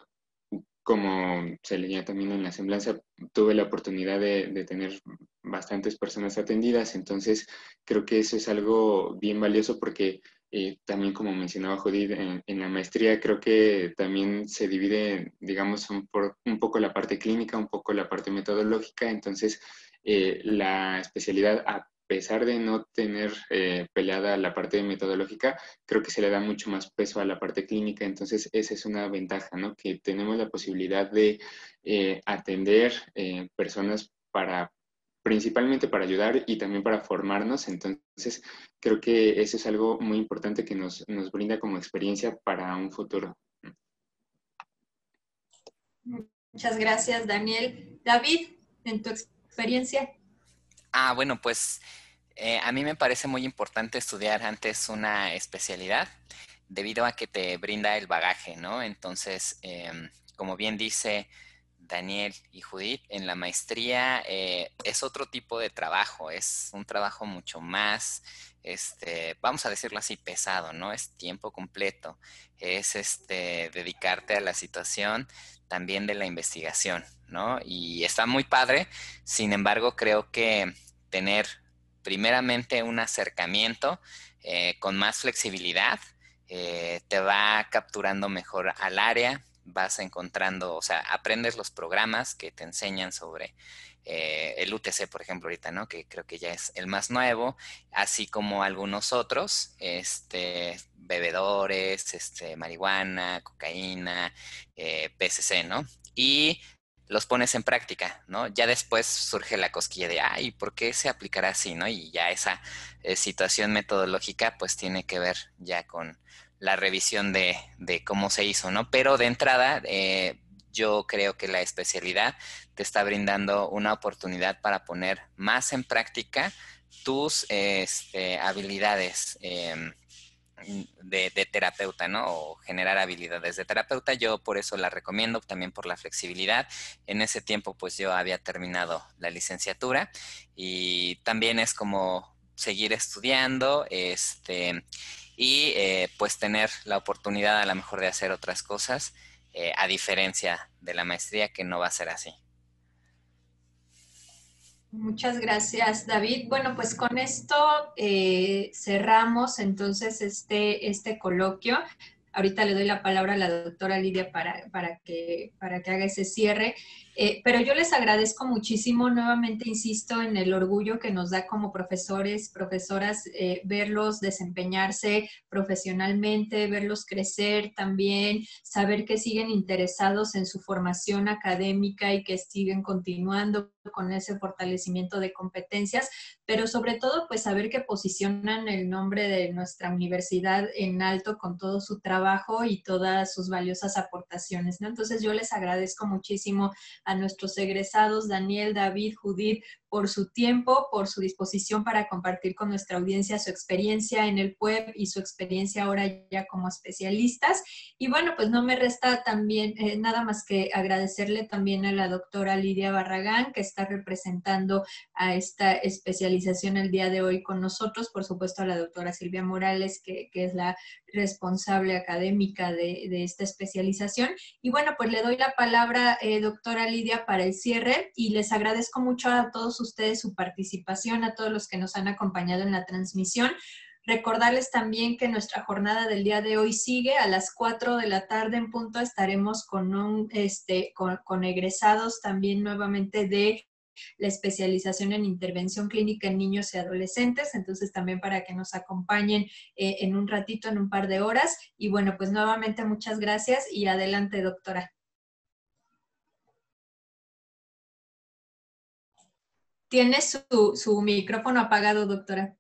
como se leía también en la semblanza, tuve la oportunidad de, de, tener bastantes personas atendidas, entonces creo que eso es algo bien valioso porque y eh, también, como mencionaba Judith, en, la maestría creo que también se divide, digamos, un, por, un, poco la parte clínica, un poco la parte metodológica. Entonces, eh, la especialidad, a pesar de no tener eh, peleada la parte metodológica, creo que se le da mucho más peso a la parte clínica. Entonces, esa es una ventaja, ¿no? Que tenemos la posibilidad de atender personas para principalmente para ayudar y también para formarnos. Entonces, creo que eso es algo muy importante que nos, nos brinda como experiencia para un futuro. Muchas gracias, Daniel. David, en tu experiencia. Ah, bueno, pues eh, a mí me parece muy importante estudiar antes una especialidad debido a que te brinda el bagaje, ¿no? Entonces, em, como bien dice Daniel y Judith, en la maestría eh, es otro tipo de trabajo, es un trabajo mucho más, este, vamos a decirlo así, pesado, ¿no? Es tiempo completo, es este, dedicarte a la situación también de la investigación, ¿no? Y está muy padre, sin embargo, creo que tener primeramente un acercamiento eh, con más flexibilidad eh, te va capturando mejor al área, vas encontrando, o sea, aprendes los programas que te enseñan sobre eh, el UTC, por ejemplo, ahorita, ¿no? Que creo que ya es el más nuevo, así como algunos otros, este, bebedores, este, marihuana, cocaína, eh, PCC, ¿no? Y los pones en práctica, ¿no? Ya después surge la cosquilla de, ay, ¿por qué se aplicará así, no? Y ya esa eh, situación metodológica, pues tiene que ver ya con la revisión de, cómo se hizo, ¿no? Pero de entrada, eh, yo creo que la especialidad te está brindando una oportunidad para poner más en práctica tus este, habilidades em, de, de, terapeuta, ¿no? O generar habilidades de terapeuta. Yo por eso la recomiendo, también por la flexibilidad. En ese tiempo, pues yo había terminado la licenciatura y también es como seguir estudiando, este y eh, pues tener la oportunidad a lo mejor de hacer otras cosas, eh, a diferencia de la maestría que no va a ser así. Muchas gracias, David. Bueno, pues con esto eh, cerramos entonces este, este coloquio. Ahorita le doy la palabra a la doctora Lidia para, para, que, para que haga ese cierre. Eh, pero yo les agradezco muchísimo, nuevamente insisto en el orgullo que nos da como profesores, profesoras, eh, verlos desempeñarse profesionalmente, verlos crecer también, saber que siguen interesados en su formación académica y que siguen continuando con ese fortalecimiento de competencias, pero sobre todo pues saber que posicionan el nombre de nuestra universidad en alto con todo su trabajo y todas sus valiosas aportaciones, Entonces yo les agradezco muchísimo a nuestros egresados, Daniel, David, Judith, por su tiempo, por su disposición para compartir con nuestra audiencia su experiencia en el web y su experiencia ahora ya como especialistas. Y bueno, pues no me resta también eh, nada más que agradecerle también a la doctora Lidia Barragán, que está representando a esta especialización el día de hoy con nosotros, por supuesto a la doctora Silvia Morales, que, es la responsable académica de, esta especialización. Y bueno, pues le doy la palabra, eh, doctora Lidia, para el cierre y les agradezco mucho a todos ustedes su participación, a todos los que nos han acompañado en la transmisión. Recordarles también que nuestra jornada del día de hoy sigue. A las 4 de la tarde en punto estaremos con, un, este, con, egresados también nuevamente de la especialización en intervención clínica en niños y adolescentes, entonces también para que nos acompañen eh, en un ratito, en un par de horas. Y bueno, pues nuevamente muchas gracias y adelante, doctora. Tiene su, su micrófono apagado, doctora.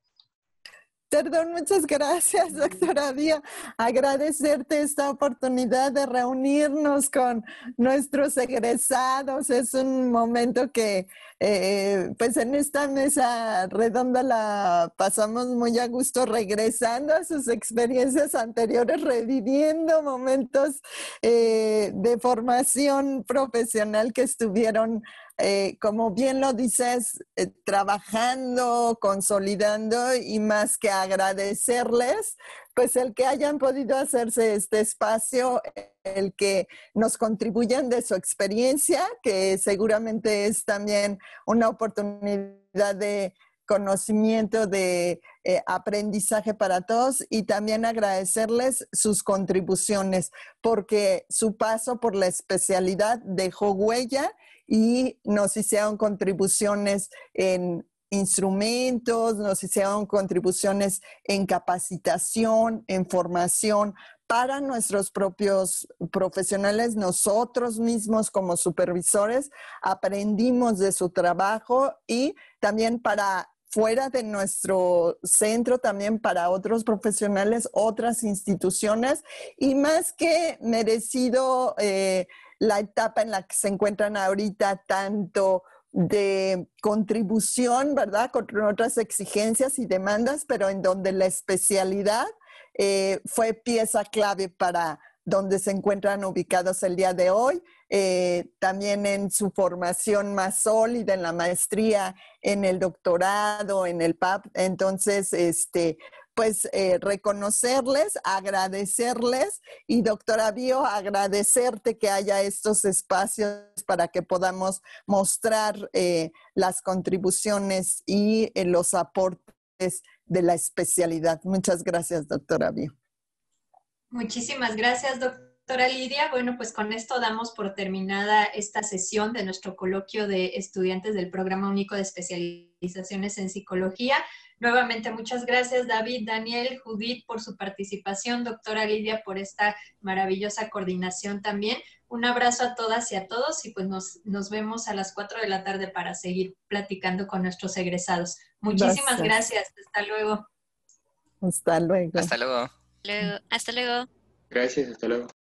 Perdón, muchas gracias, doctora Díaz. Agradecerte esta oportunidad de reunirnos con nuestros egresados. Es un momento que, eh, pues en esta mesa redonda la pasamos muy a gusto regresando a sus experiencias anteriores, reviviendo momentos eh, de formación profesional que estuvieron eh, como bien lo dices, eh, trabajando, consolidando y más que agradecerles, pues el que hayan podido hacerse este espacio, eh, el que nos contribuyan de su experiencia, que seguramente es también una oportunidad de conocimiento, de aprendizaje para todos y también agradecerles sus contribuciones, porque su paso por la especialidad dejó huella y nos hicieron contribuciones en instrumentos, nos hicieron contribuciones en capacitación, en formación para nuestros propios profesionales, nosotros mismos como supervisores, aprendimos de su trabajo y también para fuera de nuestro centro, también para otros profesionales, otras instituciones, y más que merecido eh, la etapa en la que se encuentran ahorita tanto de contribución, ¿verdad? Con otras exigencias y demandas, pero en donde la especialidad eh, fue pieza clave para donde se encuentran ubicados el día de hoy, eh, también en su formación más sólida, en la maestría, en el doctorado, en el PAP. Entonces, este, pues eh, reconocerles, agradecerles y doctora Bio, agradecerte que haya estos espacios para que podamos mostrar eh, las contribuciones y eh, los aportes de la especialidad. Muchas gracias, doctora Bio. Muchísimas gracias, doctora Lidia. Bueno, pues con esto damos por terminada esta sesión de nuestro coloquio de estudiantes del Programa Único de Especializaciones en Psicología. Nuevamente, muchas gracias David, Daniel, Judith por su participación, doctora Lidia por esta maravillosa coordinación también. Un abrazo a todas y a todos y pues nos, vemos a las 4 de la tarde para seguir platicando con nuestros egresados. Muchísimas gracias. gracias. Hasta luego. Hasta luego. Hasta luego. Hasta luego. Gracias, hasta luego.